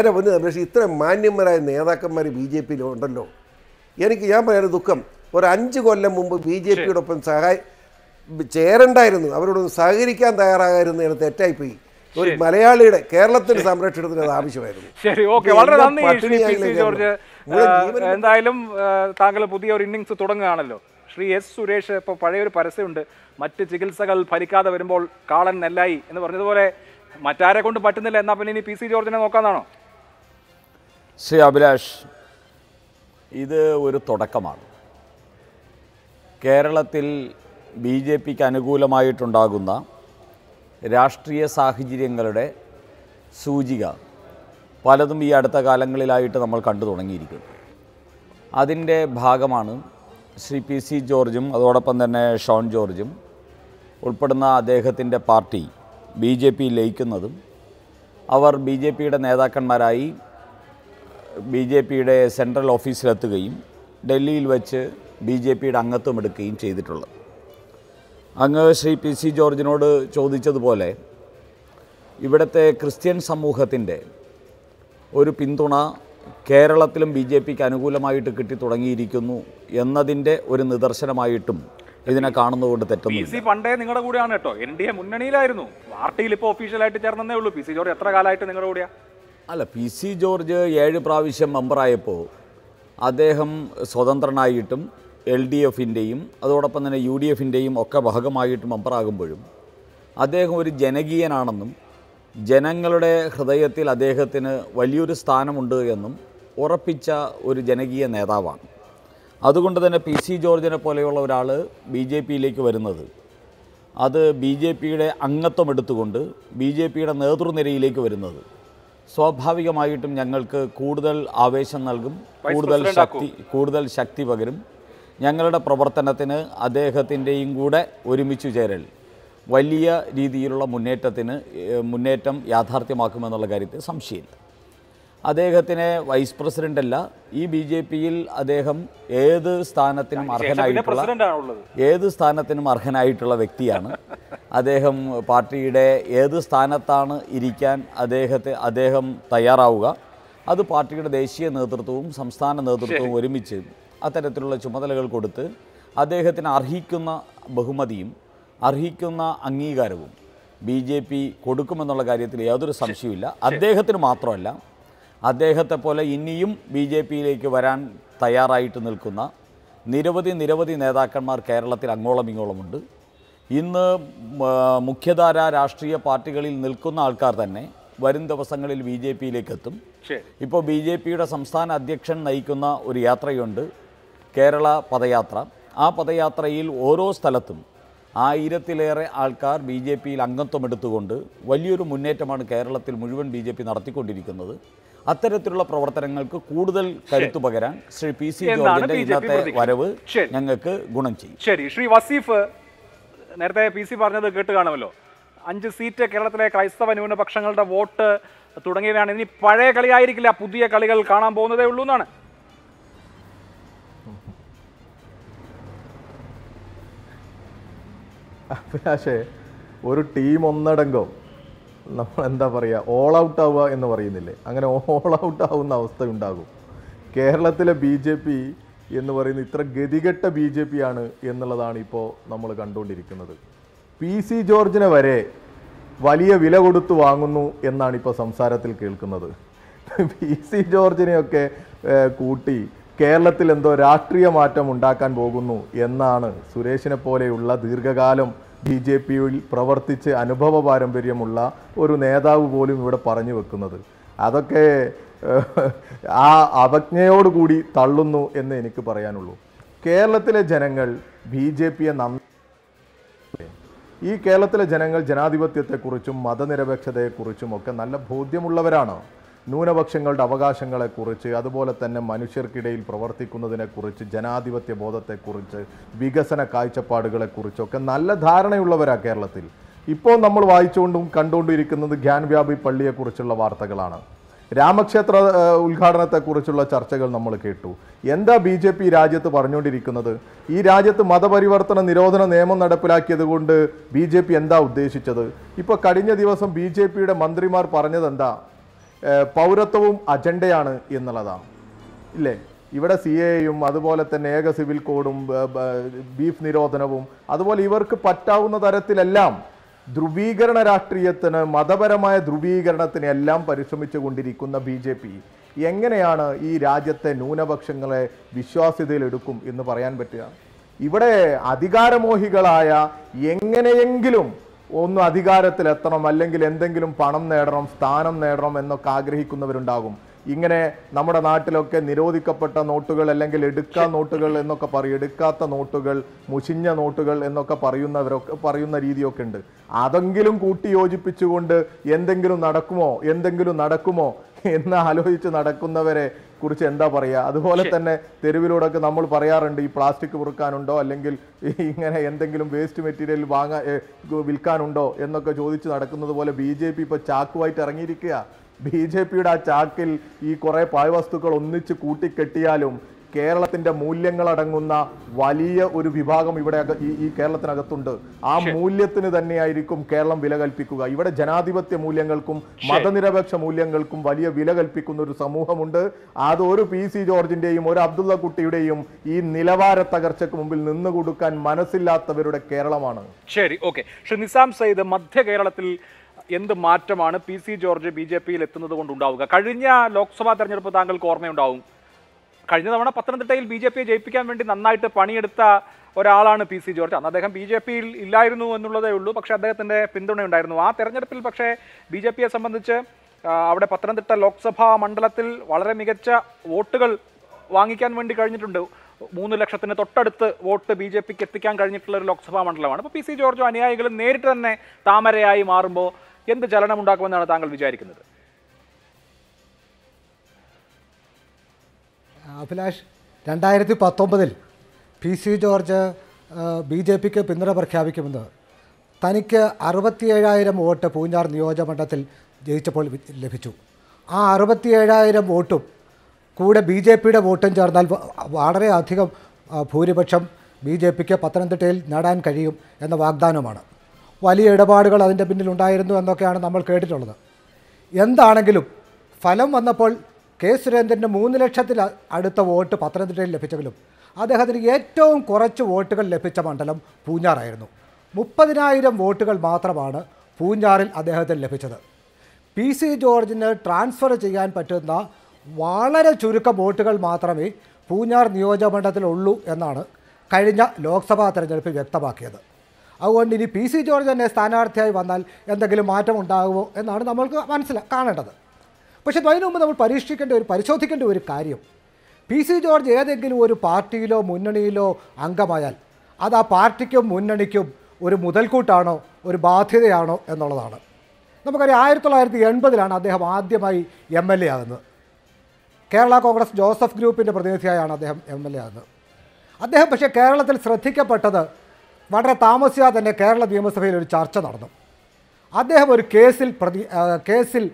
[SPEAKER 2] എന്നെ പൊന്ന് പക്ഷേ ഇത്ര മാന്യന്മാരായ നേതാക്കന്മാർ ബി ജെ പിയിലുണ്ടല്ലോ എനിക്ക് ഞാൻ പറയാൻ ദുഃഖം ഒരു അഞ്ച് കൊല്ലം മുമ്പ് ബി ജെ പിയോടൊപ്പം സഹായി ചേരണ്ടായിരുന്നു അവരോട് സഹകരിക്കാൻ തയ്യാറാകായിരുന്നു തെറ്റായിപ്പോയി ഒരു മലയാളിയുടെ കേരളത്തിന്റെ സംരക്ഷണത്തിന് അത് ആവശ്യമായിരുന്നു ശരി ഓക്കെ വളരെ നന്ദി ജോർജ്
[SPEAKER 1] എന്തായാലും താങ്കൾ പുതിയ ഒരു ഇന്നിങ്സ് തുടങ്ങുകയാണല്ലോ ശ്രീ എസ് സുരേഷ് ഇപ്പോൾ പഴയൊരു പരസ്യമുണ്ട് മറ്റ് ചികിത്സകൾ ഫലിക്കാതെ വരുമ്പോൾ കാളൻ നെല്ലായി എന്ന് പറഞ്ഞതുപോലെ മറ്റാരെ കൊണ്ട് പറ്റുന്നില്ല എന്നാൽ പിന്നെ ഇനി പി സി ജോർജിനെ നോക്കാന്നാണോ
[SPEAKER 3] ശ്രീ അഭിലാഷ് ഇത് ഒരു തുടക്കമാണ് കേരളത്തിൽ ബി ജെ പിക്ക് അനുകൂലമായിട്ടുണ്ടാകുന്ന രാഷ്ട്രീയ സാഹചര്യങ്ങളുടെ സൂചിക പലതും ഈ അടുത്ത കാലങ്ങളിലായിട്ട് നമ്മൾ കണ്ടു തുടങ്ങിയിരിക്കുന്നു അതിൻ്റെ ഭാഗമാണ് ശ്രീ പി സി ജോർജും അതോടൊപ്പം തന്നെ ഷോൺ ജോർജും ഉൾപ്പെടുന്ന അദ്ദേഹത്തിൻ്റെ പാർട്ടി ബി ജെ പി ലയിക്കുന്നതും അവർ ബി ജെ പിയുടെ നേതാക്കന്മാരായി ബി ജെ പിയുടെ സെൻട്രൽ ഓഫീസിലെത്തുകയും ഡൽഹിയിൽ വെച്ച് ബി ജെ പിയുടെ അംഗത്വം എടുക്കുകയും ചെയ്തിട്ടുള്ളത് അങ്ങ് ശ്രീ പി സി ജോർജിനോട് ചോദിച്ചതുപോലെ ഇവിടുത്തെ ക്രിസ്ത്യൻ സമൂഹത്തിൻ്റെ ഒരു പിന്തുണ കേരളത്തിലും ബി ജെ പിക്ക് അനുകൂലമായിട്ട് കിട്ടി തുടങ്ങിയിരിക്കുന്നു എന്നതിൻ്റെ ഒരു നിദർശനമായിട്ടും ഇതിനെ കാണുന്നതുകൊണ്ട് തെറ്റുന്നു പി സി
[SPEAKER 1] പണ്ടേ നിങ്ങളുടെ കൂടെയാണ് കേട്ടോ എൻ ഡി എ മുന്നണിയിലായിരുന്നു പാർട്ടിയിൽ ഇപ്പോൾ ഓഫീഷ്യലായിട്ട് ചേർന്നേ ഉള്ളൂ പി സി ജോർജ് എത്ര കാലമായിട്ട് നിങ്ങളുടെ കൂടെയാണ്
[SPEAKER 3] അല്ല പി സി ജോർജ് ഏഴ് പ്രാവശ്യം മെമ്പറായപ്പോൾ അദ്ദേഹം സ്വതന്ത്രനായിട്ടും എൽ ഡി എഫിൻ്റെയും അതോടൊപ്പം തന്നെ യു ഡി എഫിൻ്റെയും ഒക്കെ ഭാഗമായിട്ട് മെമ്പറാകുമ്പോഴും അദ്ദേഹം ഒരു ജനകീയനാണെന്നും ജനങ്ങളുടെ ഹൃദയത്തിൽ അദ്ദേഹത്തിന് വലിയൊരു സ്ഥാനമുണ്ട് എന്നും ഉറപ്പിച്ച ഒരു ജനകീയ നേതാവാണ് അതുകൊണ്ട് തന്നെ പി സി ജോർജിനെ പോലെയുള്ള ഒരാൾ ബി ജെ പിയിലേക്ക് വരുന്നത് അത് ബി ജെ പിയുടെ അംഗത്വം എടുത്തുകൊണ്ട് ബി ജെ പിയുടെ നേതൃനിരയിലേക്ക് വരുന്നത് സ്വാഭാവികമായിട്ടും ഞങ്ങൾക്ക് കൂടുതൽ ആവേശം നൽകും കൂടുതൽ ശക്തി കൂടുതൽ ശക്തി പകരും ഞങ്ങളുടെ പ്രവർത്തനത്തിന് അദ്ദേഹത്തിൻ്റെയും കൂടെ ഒരുമിച്ച് ചേരൽ വലിയ രീതിയിലുള്ള മുന്നേറ്റത്തിന് മുന്നേറ്റം യാഥാർത്ഥ്യമാക്കുമെന്നുള്ള കാര്യത്തിൽ സംശയമില്ല അദ്ദേഹത്തിനെ വൈസ് പ്രസിഡന്റ് അല്ല ഈ ബി ജെ പിയിൽ അദ്ദേഹം ഏത് സ്ഥാനത്തിനും അർഹനായിട്ടുള്ള ഏത് സ്ഥാനത്തിനും അർഹനായിട്ടുള്ള വ്യക്തിയാണ് അദ്ദേഹം പാർട്ടിയുടെ ഏത് സ്ഥാനത്താണ് ഇരിക്കാൻ അദ്ദേഹത്തെ അദ്ദേഹം തയ്യാറാവുക അത് പാർട്ടിയുടെ ദേശീയ നേതൃത്വവും സംസ്ഥാന നേതൃത്വവും ഒരുമിച്ച് അത്തരത്തിലുള്ള ചുമതലകൾ കൊടുത്ത് അദ്ദേഹത്തിന് അർഹിക്കുന്ന ബഹുമതിയും അർഹിക്കുന്ന അംഗീകാരവും ബി ജെ പി കൊടുക്കുമെന്നുള്ള കാര്യത്തിൽ യാതൊരു സംശയവുമില്ല അദ്ദേഹത്തിന് മാത്രമല്ല അദ്ദേഹത്തെ പോലെ ഇനിയും ബി ജെ പിയിലേക്ക് വരാൻ തയ്യാറായിട്ട് നിൽക്കുന്ന നിരവധി നിരവധി നേതാക്കന്മാർ കേരളത്തിൽ അങ്ങോളം ഇങ്ങോളമുണ്ട് ഇന്ന് മുഖ്യധാര രാഷ്ട്രീയ പാർട്ടികളിൽ നിൽക്കുന്ന ആൾക്കാർ തന്നെ വരും ദിവസങ്ങളിൽ ബി ജെ പിയിലേക്ക് എത്തും ഇപ്പോൾ ബി ജെ പിയുടെ സംസ്ഥാന അധ്യക്ഷൻ നയിക്കുന്ന ഒരു യാത്രയുണ്ട് കേരള പദയാത്ര ആ പദയാത്രയിൽ ഓരോ സ്ഥലത്തും ആയിരത്തിലേറെ ആൾക്കാർ ബി ജെ പിയിൽ അംഗത്വം എടുത്തുകൊണ്ട് വലിയൊരു മുന്നേറ്റമാണ് കേരളത്തിൽ മുഴുവൻ ബി ജെ പി നടത്തിക്കൊണ്ടിരിക്കുന്നത് അത്തരത്തിലുള്ള പ്രവർത്തനങ്ങൾക്ക് കൂടുതൽ കരുത്തു പകരാൻ ശ്രീ പി സി ജോർജിന്റെ ഇന്നത്തെ വരവ് ഞങ്ങൾക്ക് ഗുണം ചെയ്യും
[SPEAKER 1] ശരി ശ്രീ വസീഫ് നേരത്തെ പി സി പറഞ്ഞത് കേട്ട് കാണുമല്ലോ അഞ്ച് സീറ്റ് കേരളത്തിലെ ക്രൈസ്തവ ന്യൂനപക്ഷങ്ങളുടെ വോട്ട് തുടങ്ങിയവയാണ് ഇനി പഴയ കളിയായിരിക്കില്ല പുതിയ കളികൾ കാണാൻ പോകുന്നതേ ഉള്ളൂ എന്നാണ്
[SPEAKER 4] അഭിലാഷേ ഒരു ടീം ഒന്നടങ്കം നമ്മൾ എന്താ പറയുക ഓൾ ഔട്ട് ആവുക എന്ന് പറയുന്നില്ലേ അങ്ങനെ ഓൾ ഔട്ട് ആവുന്ന അവസ്ഥ ഉണ്ടാകും കേരളത്തിലെ ബി ജെ പി എന്ന് പറയുന്ന ഇത്ര ഗതികെട്ട ബി ജെ പി ആണ് എന്നുള്ളതാണ് ഇപ്പോൾ നമ്മൾ കണ്ടുകൊണ്ടിരിക്കുന്നത് പി സി ജോർജിനെ വരെ വലിയ വില കൊടുത്തു വാങ്ങുന്നു എന്നാണ് ഇപ്പോൾ സംസാരത്തിൽ കേൾക്കുന്നത് പി സി ജോർജിനെയൊക്കെ കൂട്ടി കേരളത്തിൽ എന്തോ രാഷ്ട്രീയ മാറ്റം ഉണ്ടാക്കാൻ പോകുന്നു എന്നാണ് സുരേഷിനെ പോലെയുള്ള ദീർഘകാലം ബി ജെ പിയിൽ പ്രവർത്തിച്ച് അനുഭവ പാരമ്പര്യമുള്ള ഒരു നേതാവ് പോലും ഇവിടെ പറഞ്ഞു വെക്കുന്നത് അതൊക്കെ ആ അവജ്ഞയോടുകൂടി തള്ളുന്നു എന്ന് എനിക്ക് പറയാനുള്ളൂ കേരളത്തിലെ ജനങ്ങൾ ബി ജെ പിയെ നന്ദി ഈ കേരളത്തിലെ ജനങ്ങൾ ജനാധിപത്യത്തെക്കുറിച്ചും മതനിരപേക്ഷതയെക്കുറിച്ചും ഒക്കെ നല്ല ബോധ്യമുള്ളവരാണ് ന്യൂനപക്ഷങ്ങളുടെ അവകാശങ്ങളെക്കുറിച്ച് അതുപോലെ തന്നെ മനുഷ്യർക്കിടയിൽ പ്രവർത്തിക്കുന്നതിനെക്കുറിച്ച് ജനാധിപത്യ ബോധത്തെക്കുറിച്ച് വികസന കാഴ്ചപ്പാടുകളെക്കുറിച്ചൊക്കെ നല്ല ധാരണയുള്ളവരാണ് കേരളത്തിൽ ഇപ്പോൾ നമ്മൾ വായിച്ചുകൊണ്ടും കണ്ടുകൊണ്ടും ഇരിക്കുന്നത് വ്യാപി പള്ളിയെക്കുറിച്ചുള്ള വാർത്തകളാണ് രാമക്ഷേത്ര ഉദ്ഘാടനത്തെക്കുറിച്ചുള്ള ചർച്ചകൾ നമ്മൾ കേട്ടു എന്താ ബി ജെ പി രാജ്യത്ത് പറഞ്ഞുകൊണ്ടിരിക്കുന്നത് ഈ രാജ്യത്ത് മതപരിവർത്തന നിരോധന നിയമം നടപ്പിലാക്കിയത് കൊണ്ട് ബി ജെ പി എന്താ ഉദ്ദേശിച്ചത് ഇപ്പോൾ കഴിഞ്ഞ ദിവസം ബി ജെ പിയുടെ മന്ത്രിമാർ പറഞ്ഞതെന്താ പൗരത്വവും അജണ്ടയാണ് എന്നുള്ളതാണ് ഇല്ലേ ഇവിടെ സി എയും അതുപോലെ തന്നെ ഏക സിവിൽ കോഡും ബീഫ് നിരോധനവും അതുപോലെ ഇവർക്ക് പറ്റാവുന്ന തരത്തിലെല്ലാം ധ്രുവീകരണ രാഷ്ട്രീയത്തിന് മതപരമായ ധ്രുവീകരണത്തിന് എല്ലാം പരിശ്രമിച്ചു കൊണ്ടിരിക്കുന്ന ബി ജെ പി എങ്ങനെയാണ് ഈ രാജ്യത്തെ ന്യൂനപക്ഷങ്ങളെ വിശ്വാസ്യതയിലെടുക്കും എന്ന് പറയാൻ പറ്റുക ഇവിടെ അധികാരമോഹികളായ എങ്ങനെയെങ്കിലും ഒന്ന് അധികാരത്തിലെത്തണം അല്ലെങ്കിൽ എന്തെങ്കിലും പണം നേടണം സ്ഥാനം നേടണം എന്നൊക്കെ ആഗ്രഹിക്കുന്നവരുണ്ടാകും ഇങ്ങനെ നമ്മുടെ നാട്ടിലൊക്കെ നിരോധിക്കപ്പെട്ട നോട്ടുകൾ അല്ലെങ്കിൽ എടുക്കാ നോട്ടുകൾ എന്നൊക്കെ പറയും എടുക്കാത്ത നോട്ടുകൾ മുഷിഞ്ഞ നോട്ടുകൾ എന്നൊക്കെ പറയുന്നവരൊക്കെ പറയുന്ന രീതിയൊക്കെ ഉണ്ട് അതെങ്കിലും കൂട്ടി യോജിപ്പിച്ചുകൊണ്ട് എന്തെങ്കിലും നടക്കുമോ എന്തെങ്കിലും നടക്കുമോ എന്ന് ആലോചിച്ച് നടക്കുന്നവരെ കുറിച്ച് എന്താ പറയുക അതുപോലെ തന്നെ ഒക്കെ നമ്മൾ പറയാറുണ്ട് ഈ പ്ലാസ്റ്റിക് പൊറുക്കാനുണ്ടോ അല്ലെങ്കിൽ ഇങ്ങനെ എന്തെങ്കിലും വേസ്റ്റ് മെറ്റീരിയൽ വാങ്ങാൻ വിൽക്കാനുണ്ടോ എന്നൊക്കെ ചോദിച്ച് നടക്കുന്നത് പോലെ ബി ജെ പി ഇപ്പോൾ ചാക്കുമായിട്ട് ഇറങ്ങിയിരിക്കുക ബി ജെ പിയുടെ ആ ചാക്കിൽ ഈ കുറേ വസ്തുക്കൾ ഒന്നിച്ച് കൂട്ടിക്കെട്ടിയാലും കേരളത്തിൻ്റെ മൂല്യങ്ങളടങ്ങുന്ന വലിയ ഒരു വിഭാഗം ഇവിടെ ഈ കേരളത്തിനകത്തുണ്ട് ആ മൂല്യത്തിന് തന്നെയായിരിക്കും കേരളം വില കൽപ്പിക്കുക ഇവിടെ ജനാധിപത്യ മൂല്യങ്ങൾക്കും മതനിരപേക്ഷ മൂല്യങ്ങൾക്കും വലിയ വില കൽപ്പിക്കുന്ന ഒരു സമൂഹമുണ്ട് അത് ഒരു പി സി ജോർജിൻ്റെയും ഒരു അബ്ദുള്ള കുട്ടിയുടെയും ഈ നിലവാര തകർച്ചയ്ക്ക് മുമ്പിൽ നിന്ന് കൊടുക്കാൻ മനസ്സില്ലാത്തവരുടെ കേരളമാണ്
[SPEAKER 1] ശരി ഓക്കെ നിസാം സയ്യിദ് മധ്യ കേരളത്തിൽ എന്ത് മാറ്റമാണ് P C George B J പിയിൽ എത്തുന്നത് കൊണ്ടുണ്ടാവുക കഴിഞ്ഞ ലോക്സഭാ തെരഞ്ഞെടുപ്പ് താങ്കൾക്ക് ഓർമ്മയുണ്ടാവും കഴിഞ്ഞ തവണ പത്തനംതിട്ടയിൽ ബി ജെ പിയെ ജയിപ്പിക്കാൻ വേണ്ടി നന്നായിട്ട് പണിയെടുത്ത ഒരാളാണ് പി സി ജോർജ് അന്ന് അദ്ദേഹം ബി ജെ പിയിൽ ഇല്ലായിരുന്നു എന്നുള്ളതേ ഉള്ളൂ പക്ഷേ അദ്ദേഹത്തിൻ്റെ പിന്തുണയുണ്ടായിരുന്നു ആ തെരഞ്ഞെടുപ്പിൽ പക്ഷേ ബി ജെ പിയെ സംബന്ധിച്ച് അവിടെ പത്തനംതിട്ട ലോക്സഭാ മണ്ഡലത്തിൽ വളരെ മികച്ച വോട്ടുകൾ വാങ്ങിക്കാൻ വേണ്ടി കഴിഞ്ഞിട്ടുണ്ട് മൂന്ന് ലക്ഷത്തിന് തൊട്ടടുത്ത് വോട്ട് ബി ജെ പിക്ക് എത്തിക്കാൻ കഴിഞ്ഞിട്ടുള്ള ഒരു ലോക്സഭാ മണ്ഡലമാണ് അപ്പോൾ പി സി ജോർജോ അനുയായികളും നേരിട്ട് തന്നെ താമരയായി മാറുമ്പോൾ എന്ത് ചലനമുണ്ടാക്കുമെന്നാണ് താങ്കൾ വിചാരിക്കുന്നത്
[SPEAKER 5] അഭിലാഷ് രണ്ടായിരത്തി പത്തൊമ്പതിൽ P C George B J പിക്ക് പിന്തുണ പ്രഖ്യാപിക്കുമെന്ന് തനിക്ക് അറുപത്തിയേഴായിരം വോട്ട് പൂഞ്ഞാർ നിയോജകമണ്ഡലത്തിൽ ജയിച്ചപ്പോൾ ലഭിച്ചു ആ അറുപത്തിയേഴായിരം വോട്ടും കൂടെ ബി ജെ പിയുടെ വോട്ടും ചേർന്നാൽ വളരെയധികം ഭൂരിപക്ഷം ബി ജെ പിക്ക് പത്തനംതിട്ടയിൽ നേടാൻ കഴിയും എന്ന വാഗ്ദാനമാണ് വലിയ ഇടപാടുകൾ അതിൻ്റെ പിന്നിലുണ്ടായിരുന്നു എന്നൊക്കെയാണ് നമ്മൾ കേട്ടിട്ടുള്ളത് എന്താണെങ്കിലും ഫലം വന്നപ്പോൾ കെ സുരേന്ദ്രൻ്റെ മൂന്ന് ലക്ഷത്തിൽ അടുത്ത വോട്ട് പത്തനംതിട്ടയിൽ ലഭിച്ചെങ്കിലും അദ്ദേഹത്തിന് ഏറ്റവും കുറച്ച് വോട്ടുകൾ ലഭിച്ച മണ്ഡലം പൂഞ്ഞാറായിരുന്നു മുപ്പതിനായിരം വോട്ടുകൾ മാത്രമാണ് പൂഞ്ഞാറിൽ അദ്ദേഹത്തിന് ലഭിച്ചത് പി സി ജോർജിന് ട്രാൻസ്ഫർ ചെയ്യാൻ പറ്റുന്ന വളരെ ചുരുക്കം വോട്ടുകൾ മാത്രമേ പൂഞ്ഞാർ നിയോജക ഉള്ളൂ എന്നാണ് കഴിഞ്ഞ ലോക്സഭാ തെരഞ്ഞെടുപ്പിൽ വ്യക്തമാക്കിയത് അതുകൊണ്ട് ഇനി പി സി ജോർജ് തന്നെ സ്ഥാനാർത്ഥിയായി വന്നാൽ എന്തെങ്കിലും മാറ്റം ഉണ്ടാകുമോ എന്നാണ് നമ്മൾക്ക് മനസ്സിലാ കാണേണ്ടത് പക്ഷേ മുമ്പ് നമ്മൾ പരീക്ഷിക്കേണ്ട ഒരു പരിശോധിക്കേണ്ട ഒരു കാര്യം പി സി ജോർജ് ഏതെങ്കിലും ഒരു പാർട്ടിയിലോ മുന്നണിയിലോ അംഗമായാൽ അത് ആ പാർട്ടിക്കും മുന്നണിക്കും ഒരു മുതൽക്കൂട്ടാണോ ഒരു ബാധ്യതയാണോ എന്നുള്ളതാണ് നമുക്കറിയാം ആയിരത്തി തൊള്ളായിരത്തി എൺപതിലാണ് അദ്ദേഹം ആദ്യമായി എം എൽ എ ആകുന്നത് കേരള കോൺഗ്രസ് ജോസഫ് ഗ്രൂപ്പിൻ്റെ പ്രതിനിധിയായാണ് അദ്ദേഹം എം എൽ എ ആകുന്നത് അദ്ദേഹം പക്ഷേ കേരളത്തിൽ ശ്രദ്ധിക്കപ്പെട്ടത് വളരെ താമസിയാതെ തന്നെ കേരള നിയമസഭയിൽ ഒരു ചർച്ച നടന്നു അദ്ദേഹം ഒരു കേസിൽ പ്രതി കേസിൽ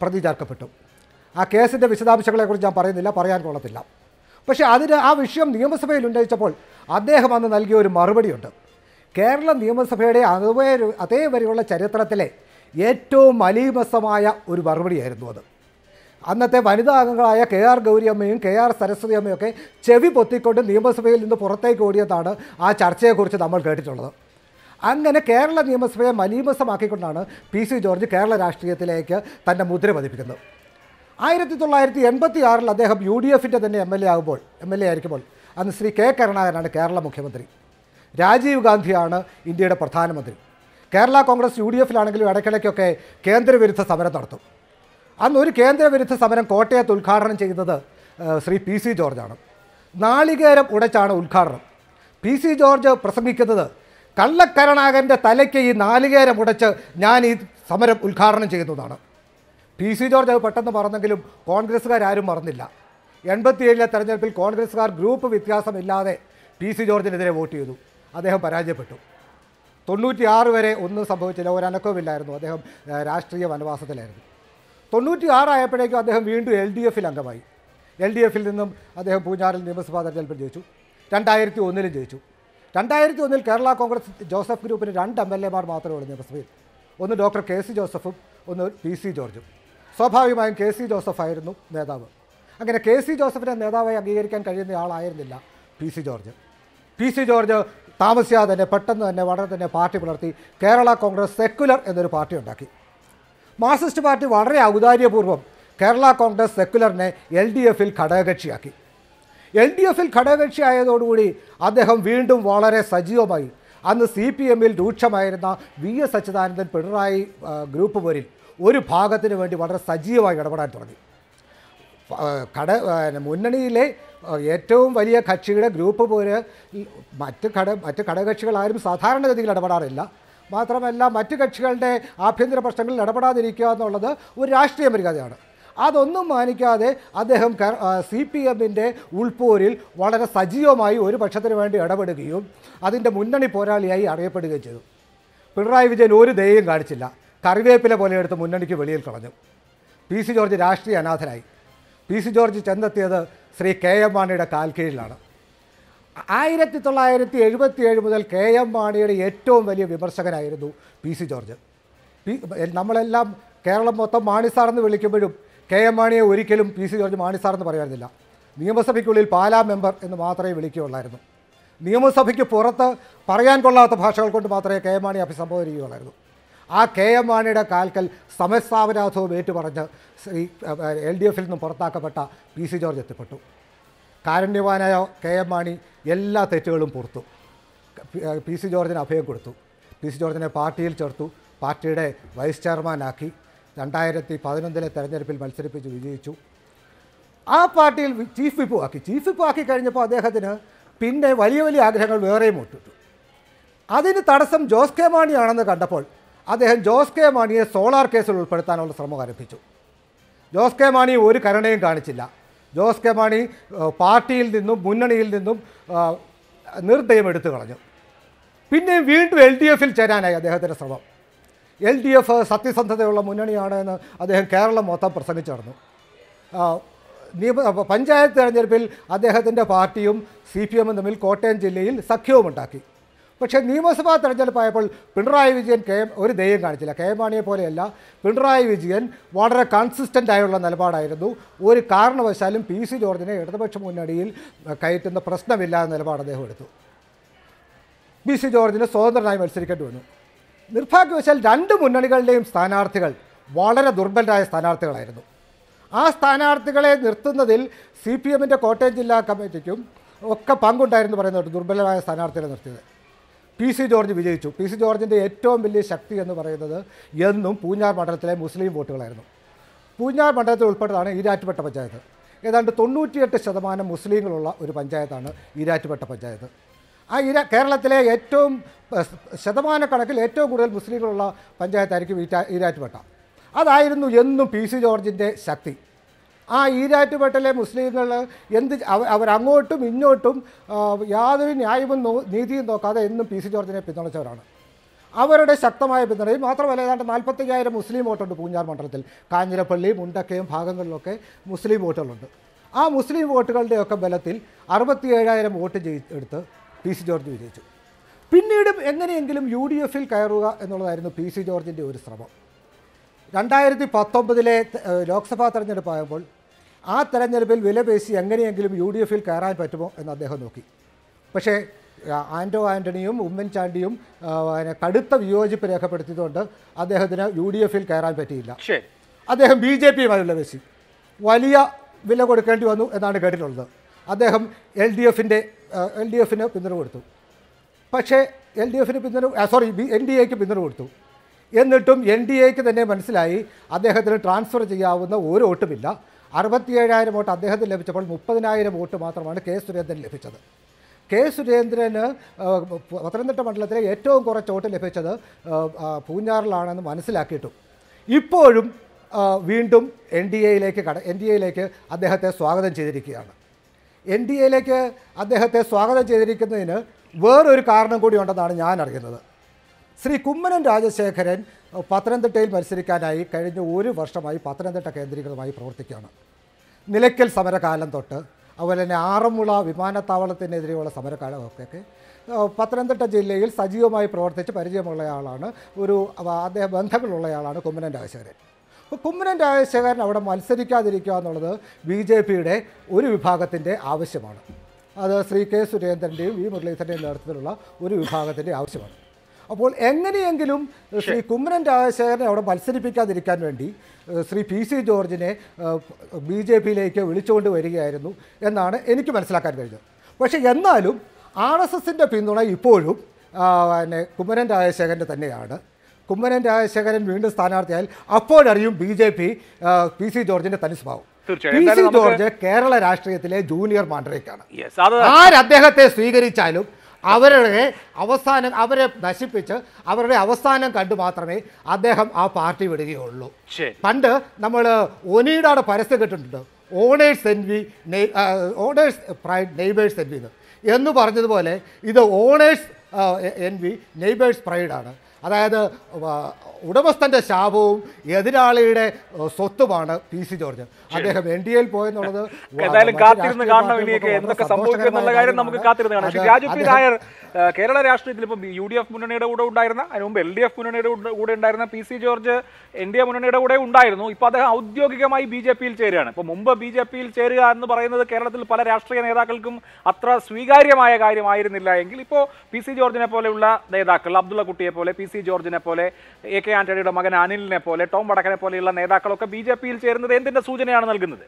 [SPEAKER 5] പ്രതി ചേർക്കപ്പെട്ടു ആ കേസിൻ്റെ വിശദാംശങ്ങളെക്കുറിച്ച് ഞാൻ പറയുന്നില്ല പറയാൻ കൊള്ളത്തില്ല പക്ഷേ അതിന് ആ വിഷയം നിയമസഭയിൽ ഉന്നയിച്ചപ്പോൾ അദ്ദേഹം അന്ന് നൽകിയ ഒരു മറുപടിയുണ്ട് കേരള നിയമസഭയുടെ അതേ അതേ വരെയുള്ള ചരിത്രത്തിലെ ഏറ്റവും മലീമസമായ ഒരു മറുപടിയായിരുന്നു അത് അന്നത്തെ വനിതാ അംഗങ്ങളായ കെ ആർ ഗൗരിയമ്മയും കെ ആർ ഒക്കെ ചെവി പൊത്തിക്കൊണ്ട് നിയമസഭയിൽ നിന്ന് പുറത്തേക്ക് ഓടിയതാണ് ആ ചർച്ചയെക്കുറിച്ച് നമ്മൾ കേട്ടിട്ടുള്ളത് അങ്ങനെ കേരള നിയമസഭയെ മലീമസമാക്കിക്കൊണ്ടാണ് പി സി ജോർജ് കേരള രാഷ്ട്രീയത്തിലേക്ക് തൻ്റെ മുദ്ര പതിപ്പിക്കുന്നത് ആയിരത്തി തൊള്ളായിരത്തി എൺപത്തി ആറിൽ അദ്ദേഹം യു ഡി എഫിൻ്റെ തന്നെ എം എൽ എ ആകുമ്പോൾ എം എൽ എ ആയിരിക്കുമ്പോൾ അന്ന് ശ്രീ കെ കരുണാകരനാണ് കേരള മുഖ്യമന്ത്രി രാജീവ് ഗാന്ധിയാണ് ഇന്ത്യയുടെ പ്രധാനമന്ത്രി കേരള കോൺഗ്രസ് യു ഡി എഫിലാണെങ്കിലും ഇടയ്ക്കിടയ്ക്കൊക്കെ കേന്ദ്രവിരുദ്ധ സമരം നടത്തും അന്ന് ഒരു കേന്ദ്രവിരുദ്ധ സമരം കോട്ടയത്ത് ഉദ്ഘാടനം ചെയ്തത് ശ്രീ പി സി ജോർജാണ് നാളികേരം ഉടച്ചാണ് ഉദ്ഘാടനം പി സി ജോർജ് പ്രസംഗിക്കുന്നത് കള്ളക്കരണാകൻ്റെ തലയ്ക്ക് ഈ നാലികേര മുടച്ച് ഞാൻ ഈ സമരം ഉദ്ഘാടനം ചെയ്യുന്നതാണ് പി സി ജോർജ് അത് പെട്ടെന്ന് പറഞ്ഞെങ്കിലും കോൺഗ്രസ്സുകാരും മറന്നില്ല എൺപത്തിയേഴിലെ തെരഞ്ഞെടുപ്പിൽ കോൺഗ്രസ്സുകാർ ഗ്രൂപ്പ് വ്യത്യാസമില്ലാതെ പി സി ജോർജിനെതിരെ വോട്ട് ചെയ്തു അദ്ദേഹം പരാജയപ്പെട്ടു തൊണ്ണൂറ്റിയാറ് വരെ ഒന്നും സംഭവിച്ചില്ല ഒരനക്കവുമില്ലായിരുന്നു അദ്ദേഹം രാഷ്ട്രീയ വനവാസത്തിലായിരുന്നു തൊണ്ണൂറ്റിയാറ് ആയപ്പോഴേക്കും അദ്ദേഹം വീണ്ടും എൽ ഡി എഫിൽ അംഗമായി എൽ ഡി എഫിൽ നിന്നും അദ്ദേഹം പൂഞ്ഞാറിൽ നിയമസഭാ തെരഞ്ഞെടുപ്പിൽ ജയിച്ചു രണ്ടായിരത്തി ഒന്നിലും ജയിച്ചു രണ്ടായിരത്തി ഒന്നിൽ കേരള കോൺഗ്രസ് ജോസഫ് ഗ്രൂപ്പിന് രണ്ട് എം എൽ എമാർ മാത്രമേ ഉള്ളൂ നിയമസഭയിൽ ഒന്ന് ഡോക്ടർ കെ സി ജോസഫും ഒന്ന് പി സി ജോർജും സ്വാഭാവികമായും കെ സി ജോസഫായിരുന്നു നേതാവ് അങ്ങനെ കെ സി ജോസഫിനെ നേതാവായി അംഗീകരിക്കാൻ കഴിയുന്ന ആളായിരുന്നില്ല P C George P C George താമസിയാതെ തന്നെ പെട്ടെന്ന് തന്നെ വളരെ തന്നെ പാർട്ടി പുലർത്തി കേരള കോൺഗ്രസ് സെക്കുലർ എന്നൊരു പാർട്ടി ഉണ്ടാക്കി മാർക്സിസ്റ്റ് പാർട്ടി വളരെ ഔദാര്യപൂർവ്വം കേരള കോൺഗ്രസ് സെക്കുലറിനെ എൽ ഡി എഫിൽ ഘടകകക്ഷിയാക്കി എൽ ഡി എഫിൽ ഘടകകക്ഷി ആയതോടുകൂടി അദ്ദേഹം വീണ്ടും വളരെ സജീവമായി അന്ന് സി പി എമ്മിൽ രൂക്ഷമായിരുന്ന V S Achuthanandan Pinarayi group പോരിൽ ഒരു ഭാഗത്തിന് വേണ്ടി വളരെ സജീവമായി ഇടപെടാൻ തുടങ്ങി കട മുന്നണിയിലെ ഏറ്റവും വലിയ കക്ഷിയുടെ ഗ്രൂപ്പ് പോര് മറ്റ് ഘട മറ്റ് ഘടകകക്ഷികളാരും സാധാരണഗതിയിൽ ഇടപെടാറില്ല മാത്രമല്ല മറ്റ് കക്ഷികളുടെ ആഭ്യന്തര പ്രശ്നങ്ങളിൽ ഇടപെടാതിരിക്കുക എന്നുള്ളത് ഒരു രാഷ്ട്രീയ മര്യാദയാണ് അതൊന്നും മാനിക്കാതെ അദ്ദേഹം സി പി എമ്മിൻ്റെ ഉൾപോരിൽ വളരെ സജീവമായി ഒരു പക്ഷത്തിന് വേണ്ടി ഇടപെടുകയും അതിൻ്റെ മുന്നണി പോരാളിയായി അറിയപ്പെടുകയും ചെയ്തു പിണറായി വിജയൻ ഒരു ദയയും കാണിച്ചില്ല കറിവേപ്പില പോലെ എടുത്ത് മുന്നണിക്ക് വെളിയിൽ കളഞ്ഞു പി സി ജോർജ് രാഷ്ട്രീയ അനാഥനായി പി സി ജോർജ് ചെന്നെത്തിയത് ശ്രീ കെ എം മാണിയുടെ കാൽക്കീഴിലാണ് ആയിരത്തി തൊള്ളായിരത്തി ഏഴ് മുതൽ കെ എം മാണിയുടെ ഏറ്റവും വലിയ വിമർശകനായിരുന്നു പി സി ജോർജ് നമ്മളെല്ലാം കേരളം മൊത്തം മാണി എന്ന് വിളിക്കുമ്പോഴും കെ എം മാണിയെ ഒരിക്കലും P C George Mani sir എന്ന് പറയാറില്ല നിയമസഭയ്ക്കുള്ളിൽ പാലാ മെമ്പർ എന്ന് മാത്രമേ വിളിക്കുകയുള്ളായിരുന്നു നിയമസഭയ്ക്ക് പുറത്ത് പറയാൻ കൊള്ളാത്ത ഭാഷകൾ കൊണ്ട് മാത്രമേ കെ എം മാണി അഭിസംബോധന ചെയ്യുകയുള്ളായിരുന്നു ആ കെ എം മാണിയുടെ കാൽക്കൽ സമസ്ഥാപനാഥവും ഏറ്റുപറഞ്ഞ് ശ്രീ എൽ ഡി എഫിൽ നിന്നും പുറത്താക്കപ്പെട്ട പി സി ജോർജ് എത്തിപ്പെട്ടു കാരുണ്യവാനായ കെ എം മാണി എല്ലാ തെറ്റുകളും പുറത്തു പി സി ജോർജിന് അഭയം കൊടുത്തു പി സി ജോർജിനെ പാർട്ടിയിൽ ചേർത്തു പാർട്ടിയുടെ വൈസ് ചെയർമാനാക്കി രണ്ടായിരത്തി പതിനൊന്നിലെ തെരഞ്ഞെടുപ്പിൽ മത്സരിപ്പിച്ച് വിജയിച്ചു ആ പാർട്ടിയിൽ ചീഫ് വിപ്പ് ആക്കി ചീഫ് വിപ്പ് ആക്കി കഴിഞ്ഞപ്പോൾ അദ്ദേഹത്തിന് പിന്നെ വലിയ വലിയ ആഗ്രഹങ്ങൾ വേറെയും ഒട്ടിട്ടു അതിന് തടസ്സം ജോസ് കെ മാണിയാണെന്ന് കണ്ടപ്പോൾ അദ്ദേഹം ജോസ് കെ മാണിയെ സോളാർ കേസിൽ ഉൾപ്പെടുത്താനുള്ള ശ്രമം ആരംഭിച്ചു ജോസ് കെ മാണി ഒരു കരുണയും കാണിച്ചില്ല ജോസ് കെ മാണി പാർട്ടിയിൽ നിന്നും മുന്നണിയിൽ നിന്നും നിർദ്ദയം എടുത്തു കളഞ്ഞു പിന്നെയും വീണ്ടും എൽ ഡി എഫിൽ ചേരാനായി അദ്ദേഹത്തിൻ്റെ ശ്രമം എൽ ഡി എഫ് സത്യസന്ധതയുള്ള മുന്നണിയാണ് എന്ന് അദ്ദേഹം കേരളം മൊത്തം പ്രസംഗിച്ചു നടന്നു നിയമ പഞ്ചായത്ത് തെരഞ്ഞെടുപ്പിൽ അദ്ദേഹത്തിൻ്റെ പാർട്ടിയും സി പി എമ്മും തമ്മിൽ കോട്ടയം ജില്ലയിൽ സഖ്യവുമുണ്ടാക്കി പക്ഷേ നിയമസഭാ തെരഞ്ഞെടുപ്പായപ്പോൾ പിണറായി വിജയൻ കെ ഒരു ദൈവം കാണിച്ചില്ല കെ എം മാണിയെ പോലെയല്ല പിണറായി വിജയൻ വളരെ കൺസിസ്റ്റൻ്റ് ആയുള്ള നിലപാടായിരുന്നു ഒരു കാരണവശാലും പി സി ജോർജിനെ ഇടതുപക്ഷ മുന്നണിയിൽ കയറ്റുന്ന പ്രശ്നമില്ലാത്ത നിലപാട് അദ്ദേഹം എടുത്തു പി സി ജോർജിന് സ്വതന്ത്രനായി മത്സരിക്കേണ്ടി വന്നു നിർഭാഗ്യവശാൽ രണ്ട് മുന്നണികളുടെയും സ്ഥാനാർത്ഥികൾ വളരെ ദുർബലരായ സ്ഥാനാർത്ഥികളായിരുന്നു ആ സ്ഥാനാർത്ഥികളെ നിർത്തുന്നതിൽ സി പി എമ്മിൻ്റെ കോട്ടയം ജില്ലാ കമ്മിറ്റിക്കും ഒക്കെ പങ്കുണ്ടായിരുന്നു പറയുന്നുണ്ട് ദുർബലരായ സ്ഥാനാർത്ഥികളെ നിർത്തിയത് പി സി ജോർജ് വിജയിച്ചു പി സി ജോർജിൻ്റെ ഏറ്റവും വലിയ ശക്തി എന്ന് പറയുന്നത് എന്നും പൂഞ്ഞാർ മണ്ഡലത്തിലെ മുസ്ലിം വോട്ടുകളായിരുന്നു പൂഞ്ഞാർ മണ്ഡലത്തിൽ ഉൾപ്പെട്ടതാണ് ഈരാറ്റുപെട്ട പഞ്ചായത്ത് ഏതാണ്ട് തൊണ്ണൂറ്റിയെട്ട് ശതമാനം മുസ്ലിങ്ങളുള്ള ഒരു പഞ്ചായത്താണ് ഈരാറ്റുപെട്ട പഞ്ചായത്ത് ആ ഇര കേരളത്തിലെ ഏറ്റവും ശതമാനക്കണക്കിൽ ഏറ്റവും കൂടുതൽ മുസ്ലിങ്ങളുള്ള പഞ്ചായത്തായിരിക്കും ഈറ്റാ ഈരാറ്റുപേട്ട അതായിരുന്നു എന്നും പി സി ജോർജിൻ്റെ ശക്തി ആ ഈരാറ്റുപേട്ടയിലെ മുസ്ലിങ്ങൾ എന്ത് അവരങ്ങോട്ടും ഇങ്ങോട്ടും യാതൊരു ന്യായവും നീതിയും നോക്കാതെ എന്നും പി സി ജോർജിനെ പിന്തുണച്ചവരാണ് അവരുടെ ശക്തമായ പിന്തുണയും മാത്രമല്ല ഏതാണ്ട് നാൽപ്പത്തയ്യായിരം മുസ്ലിം വോട്ടുണ്ട് പൂഞ്ഞാർ മണ്ഡലത്തിൽ കാഞ്ഞിരപ്പള്ളി മുണ്ടക്കയും ഭാഗങ്ങളിലൊക്കെ മുസ്ലിം വോട്ടുകളുണ്ട് ആ മുസ്ലിം വോട്ടുകളുടെയൊക്കെ ബലത്തിൽ ഏഴായിരം വോട്ട് ജയി എടുത്ത് പി സി ജോർജ് വിജയിച്ചു പിന്നീട് എങ്ങനെയെങ്കിലും യു ഡി എഫിൽ കയറുക എന്നുള്ളതായിരുന്നു പി സി ജോർജിൻ്റെ ഒരു ശ്രമം രണ്ടായിരത്തി പത്തൊമ്പതിലെ ലോക്സഭാ തെരഞ്ഞെടുപ്പായപ്പോൾ ആ തെരഞ്ഞെടുപ്പിൽ വിലപേശി എങ്ങനെയെങ്കിലും യു ഡി എഫിൽ കയറാൻ പറ്റുമോ എന്ന് അദ്ദേഹം നോക്കി പക്ഷേ ആൻ്റോ ആൻ്റണിയും ഉമ്മൻചാണ്ടിയും കടുത്ത വിയോജിപ്പ് രേഖപ്പെടുത്തിയതുകൊണ്ട് അദ്ദേഹത്തിന് യു ഡി എഫിൽ കയറാൻ പറ്റിയില്ല അദ്ദേഹം ബി ജെ പിയുമായി വിലപേശി വലിയ വില കൊടുക്കേണ്ടി വന്നു എന്നാണ് കേട്ടിട്ടുള്ളത് അദ്ദേഹം എൽ ഡി എഫിൻ്റെ എൽ ഡി എഫിന് പിന്തുണ കൊടുത്തു പക്ഷേ എൽ ഡി എഫിന് പിന്തുണ സോറി എൻ ഡി എക്ക് പിന്തുണ കൊടുത്തു എന്നിട്ടും എൻ ഡി എക്ക് തന്നെ മനസ്സിലായി അദ്ദേഹത്തിന് ട്രാൻസ്ഫർ ചെയ്യാവുന്ന ഒരു വോട്ടുമില്ല അറുപത്തിയേഴായിരം വോട്ട് അദ്ദേഹത്തിന് ലഭിച്ചപ്പോൾ മുപ്പതിനായിരം വോട്ട് മാത്രമാണ് കെ സുരേന്ദ്രൻ ലഭിച്ചത് കെ സുരേന്ദ്രന് പത്തനംതിട്ട മണ്ഡലത്തിലെ ഏറ്റവും കുറച്ച് വോട്ട് ലഭിച്ചത് പൂഞ്ഞാറിലാണെന്ന് മനസ്സിലാക്കിയിട്ടു ഇപ്പോഴും വീണ്ടും എൻ ഡി എയിലേക്ക് കട എൻ ഡി എയിലേക്ക് അദ്ദേഹത്തെ സ്വാഗതം ചെയ്തിരിക്കുകയാണ് എൻ ഡി എയിലേക്ക് അദ്ദേഹത്തെ സ്വാഗതം ചെയ്തിരിക്കുന്നതിന് വേറൊരു കാരണം കൂടി ഉണ്ടെന്നാണ് ഞാൻ അറിയുന്നത് ശ്രീ കുമ്മനം രാജശേഖരൻ പത്തനംതിട്ടയിൽ മത്സരിക്കാനായി കഴിഞ്ഞ ഒരു വർഷമായി പത്തനംതിട്ട കേന്ദ്രീകൃതമായി പ്രവർത്തിക്കുകയാണ് നിലയ്ക്കൽ സമരകാലം തൊട്ട് അതുപോലെ തന്നെ ആറന്മുള വിമാനത്താവളത്തിനെതിരെയുള്ള സമരകാലമൊക്കെ പത്തനംതിട്ട ജില്ലയിൽ സജീവമായി പ്രവർത്തിച്ച് പരിചയമുള്ളയാളാണ് ഒരു അദ്ദേഹം ബന്ധങ്ങളുള്ളയാളാണ് കുമ്മനം രാജശേഖരൻ അപ്പോൾ കുമ്മനം രാജശേഖരൻ അവിടെ മത്സരിക്കാതിരിക്കുക എന്നുള്ളത് ബി ജെ പിയുടെ ഒരു വിഭാഗത്തിൻ്റെ ആവശ്യമാണ് അത് ശ്രീ കെ സുരേന്ദ്രൻ്റെയും വി മുരളീധരൻ്റെയും നേതൃത്വത്തിലുള്ള ഒരു വിഭാഗത്തിൻ്റെ ആവശ്യമാണ് അപ്പോൾ എങ്ങനെയെങ്കിലും ശ്രീ കുമ്മനം രാജശേഖരനെ അവിടെ മത്സരിപ്പിക്കാതിരിക്കാൻ വേണ്ടി ശ്രീ പി സി ജോർജിനെ ബി ജെ പിയിലേക്ക് വിളിച്ചുകൊണ്ട് വരികയായിരുന്നു എന്നാണ് എനിക്ക് മനസ്സിലാക്കാൻ കഴിഞ്ഞത് പക്ഷേ എന്നാലും ആർ എസ് എസിൻ്റെ പിന്തുണ ഇപ്പോഴും പിന്നെ കുമ്മനം രാജശേഖരൻ്റെ തന്നെയാണ് കുമ്മനം രാജശേഖരൻ വീണ്ടും സ്ഥാനാർത്ഥിയായാൽ അപ്പോഴറിയും B J P P C ജോർജിന്റെ തനി സ്വഭാവം പി സി ജോർജ് കേരള രാഷ്ട്രീയത്തിലെ ജൂനിയർ മാണ്ഡ്രേക്കാണ് ആരദ്ദേഹത്തെ സ്വീകരിച്ചാലും അവരുടെ അവസാനം അവരെ നശിപ്പിച്ച് അവരുടെ അവസാനം കണ്ടു മാത്രമേ അദ്ദേഹം ആ പാർട്ടി വിടുകയുള്ളൂ പണ്ട് നമ്മൾ ഒനീടാടെ പരസ്യം കിട്ടിയിട്ടുണ്ട് owner's envy owner's pride neighbour's envy എന്ന് പറഞ്ഞതുപോലെ ഇത് ഓണേഴ്സ് എൻവി നെയ്ബേഴ്സ് പ്രൈഡാണ് അതായത് ഉടമസ്ഥൻ്റെ ശാപവും എതിരാളിയുടെ സ്വത്തുമാണ് പി സി ജോർജ് അദ്ദേഹം എൻ ഡി എയിൽ പോയെന്നുള്ളത് കാത്തിരുന്ന് കാണണം എന്തൊക്കെ സംഭവിക്കും എന്നുള്ള കാര്യം
[SPEAKER 1] നമുക്ക് കാത്തിരുന്ന് കാണാം രാജു പി നായർ കേരള രാഷ്ട്രീയത്തിൽ ഇപ്പം യു ഡി എഫ് മുന്നണിയുടെ കൂടെ ഉണ്ടായിരുന്ന അതിന് മുമ്പ് എൽ ഡി എഫ് മുന്നണിയുടെ കൂടെ ഉണ്ടായിരുന്ന P C George N D A മുന്നണിയുടെ കൂടെ ഉണ്ടായിരുന്നു ഇപ്പോൾ അദ്ദേഹം ഔദ്യോഗികമായി ബി ജെ പിയിൽ ചേരുകയാണ് ഇപ്പോൾ മുമ്പ് ബി ജെ പിയിൽ ചേരുക എന്ന് പറയുന്നത് കേരളത്തിൽ പല രാഷ്ട്രീയ നേതാക്കൾക്കും അത്ര സ്വീകാര്യമായ കാര്യമായിരുന്നില്ല എങ്കിൽ ഇപ്പോൾ പി സി ജോർജിനെ പോലെയുള്ള നേതാക്കൾ അബ്ദുള്ള കുട്ടിയെ പോലെ പി സി ജോർജിനെ പോലെ എ കെ ആന്റണിയുടെ മകൻ അനിലിനെ പോലെ ടോം വടക്കനെ പോലെയുള്ള നേതാക്കളൊക്കെ ബി ജെ പിയിൽ ചേരുന്നത് എന്തിൻ്റെ സൂചനയാണ് നൽകുന്നത്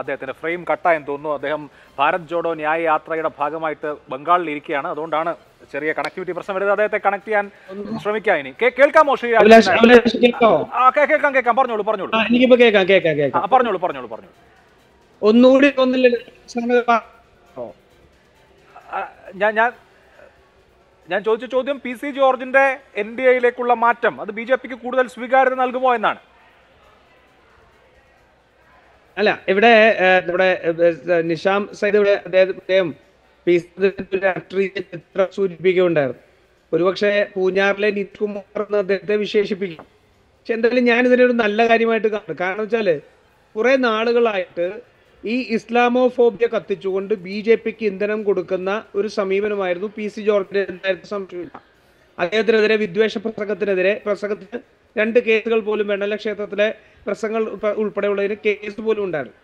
[SPEAKER 1] അദ്ദേഹത്തിൻ്റെ ഫ്രെയിം കട്ടായെന്ന് തോന്നുന്നു അദ്ദേഹം ഭാരത് ജോഡോ ന്യായ യാത്രയുടെ ഭാഗമായിട്ട് ബംഗാളിൽ ഇരിക്കുകയാണ് അതുകൊണ്ടാണ് ചെറിയ കണക്ടിവിറ്റി പ്രശ്നം വരുന്നത് അദ്ദേഹത്തെ കണക്ട് ചെയ്യാൻ ശ്രമിക്കാം ഇനി കേൾക്കാമോ ശ്രീ കേൾക്കാം കേൾക്കാം പറഞ്ഞോളൂ പറഞ്ഞോളൂ എനിക്കിപ്പോ
[SPEAKER 6] കേൾക്കാം കേൾക്കാം കേൾക്കാം
[SPEAKER 1] പറഞ്ഞോളൂ പറഞ്ഞോളൂ പറഞ്ഞോളൂ ഒന്നുകൂടി ഒന്നില്ല ഞാൻ ഞാൻ ഞാൻ ചോദിച്ച ചോദ്യം പി സി ജോർജിന്റെ എൻ ഡി എയിലേക്കുള്ള മാറ്റം അത് ബി ജെ പിക്ക് കൂടുതൽ സ്വീകാര്യത
[SPEAKER 6] നൽകുമോ എന്നാണ് അല്ല ഇവിടെ നമ്മുടെ നിഷാം സൈദ് ഇവിടെ അദ്ദേഹം സൂചിപ്പിക്കുകയുണ്ടായിരുന്നു ഒരുപക്ഷെ പൂഞ്ഞാറിലെ നിത് എന്ന് അദ്ദേഹത്തെ വിശേഷിപ്പിക്കും പക്ഷെ എന്തായാലും ഞാൻ ഇതിനൊരു നല്ല കാര്യമായിട്ട് കാണും കാരണം വെച്ചാല് കുറെ നാളുകളായിട്ട് ഈ ഇസ്ലാമോ ഫോബിയ കത്തിച്ചുകൊണ്ട് ബി ജെ പിക്ക് ഇന്ധനം കൊടുക്കുന്ന ഒരു സമീപനമായിരുന്നു പി സി ജോർജിന്റെ എന്തായിരുന്നു സംശയമില്ല അദ്ദേഹത്തിനെതിരെ വിദ്വേഷ പ്രസംഗത്തിനെതിരെ പ്രസംഗത്തിന് രണ്ട് കേസുകൾ പോലും വെണ്ണല ക്ഷേത്രത്തിലെ പ്രസംഗങ്ങൾ ഉൾപ്പെടെയുള്ളതിന് കേസ് പോലും ഉണ്ടായിരുന്നു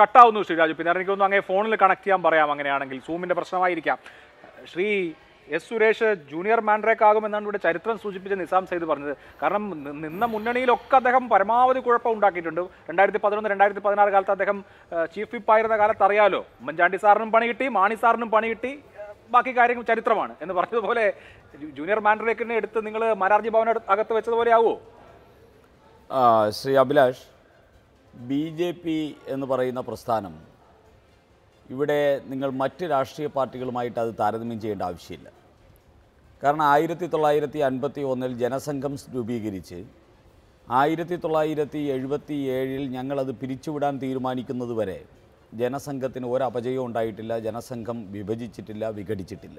[SPEAKER 1] കട്ടാവുന്നു ശ്രീ രാജു പിന്നെ എനിക്കൊന്നും അങ്ങനെ ഫോണിൽ കണക്ട് ചെയ്യാൻ പറയാം അങ്ങനെയാണെങ്കിൽ സൂമിന്റെ പ്രശ്നമായിരിക്കാം Shri S Suresh junior Mandrake ആകുമെന്നാണ് ഇവിടെ ചരിത്രം സൂചിപ്പിച്ച നിസാം സെയ്ദ് പറഞ്ഞത് കാരണം നിന്ന മുന്നണിയിലൊക്കെ അദ്ദേഹം പരമാവധി കുഴപ്പം ഉണ്ടാക്കിയിട്ടുണ്ട് രണ്ടായിരത്തി പതിനൊന്ന് രണ്ടായിരത്തി പതിനാറ് കാലത്ത് അദ്ദേഹം ചീഫ് വിപ്പായിരുന്ന കാലത്ത് അറിയാലോ ഉമ്മൻചാണ്ടി സാറിനും പണി കിട്ടി മാണി സാറിനും പണി കിട്ടി ബാക്കി കാര്യങ്ങൾ ചരിത്രമാണ് എന്ന് പറഞ്ഞതുപോലെ ജൂനിയർ മാൻഡ്രേക്കിനെ എടുത്ത് നിങ്ങൾ മാരാർജി ഭവന അകത്ത് വെച്ചതുപോലെ ആവുമോ
[SPEAKER 3] Shri Abhilash B J P എന്ന് പറയുന്ന പ്രസ്ഥാനം ഇവിടെ നിങ്ങൾ മറ്റ് രാഷ്ട്രീയ പാർട്ടികളുമായിട്ട് അത് താരതമ്യം ചെയ്യേണ്ട ആവശ്യമില്ല കാരണം ആയിരത്തി തൊള്ളായിരത്തി അൻപത്തി ഒന്നിൽ ജനസംഘം രൂപീകരിച്ച് ആയിരത്തി തൊള്ളായിരത്തി എഴുപത്തി ഏഴിൽ ഞങ്ങളത് പിരിച്ചുവിടാൻ തീരുമാനിക്കുന്നത് വരെ ജനസംഘത്തിന് ഒരപജയവും ഉണ്ടായിട്ടില്ല ജനസംഘം വിഭജിച്ചിട്ടില്ല വിഘടിച്ചിട്ടില്ല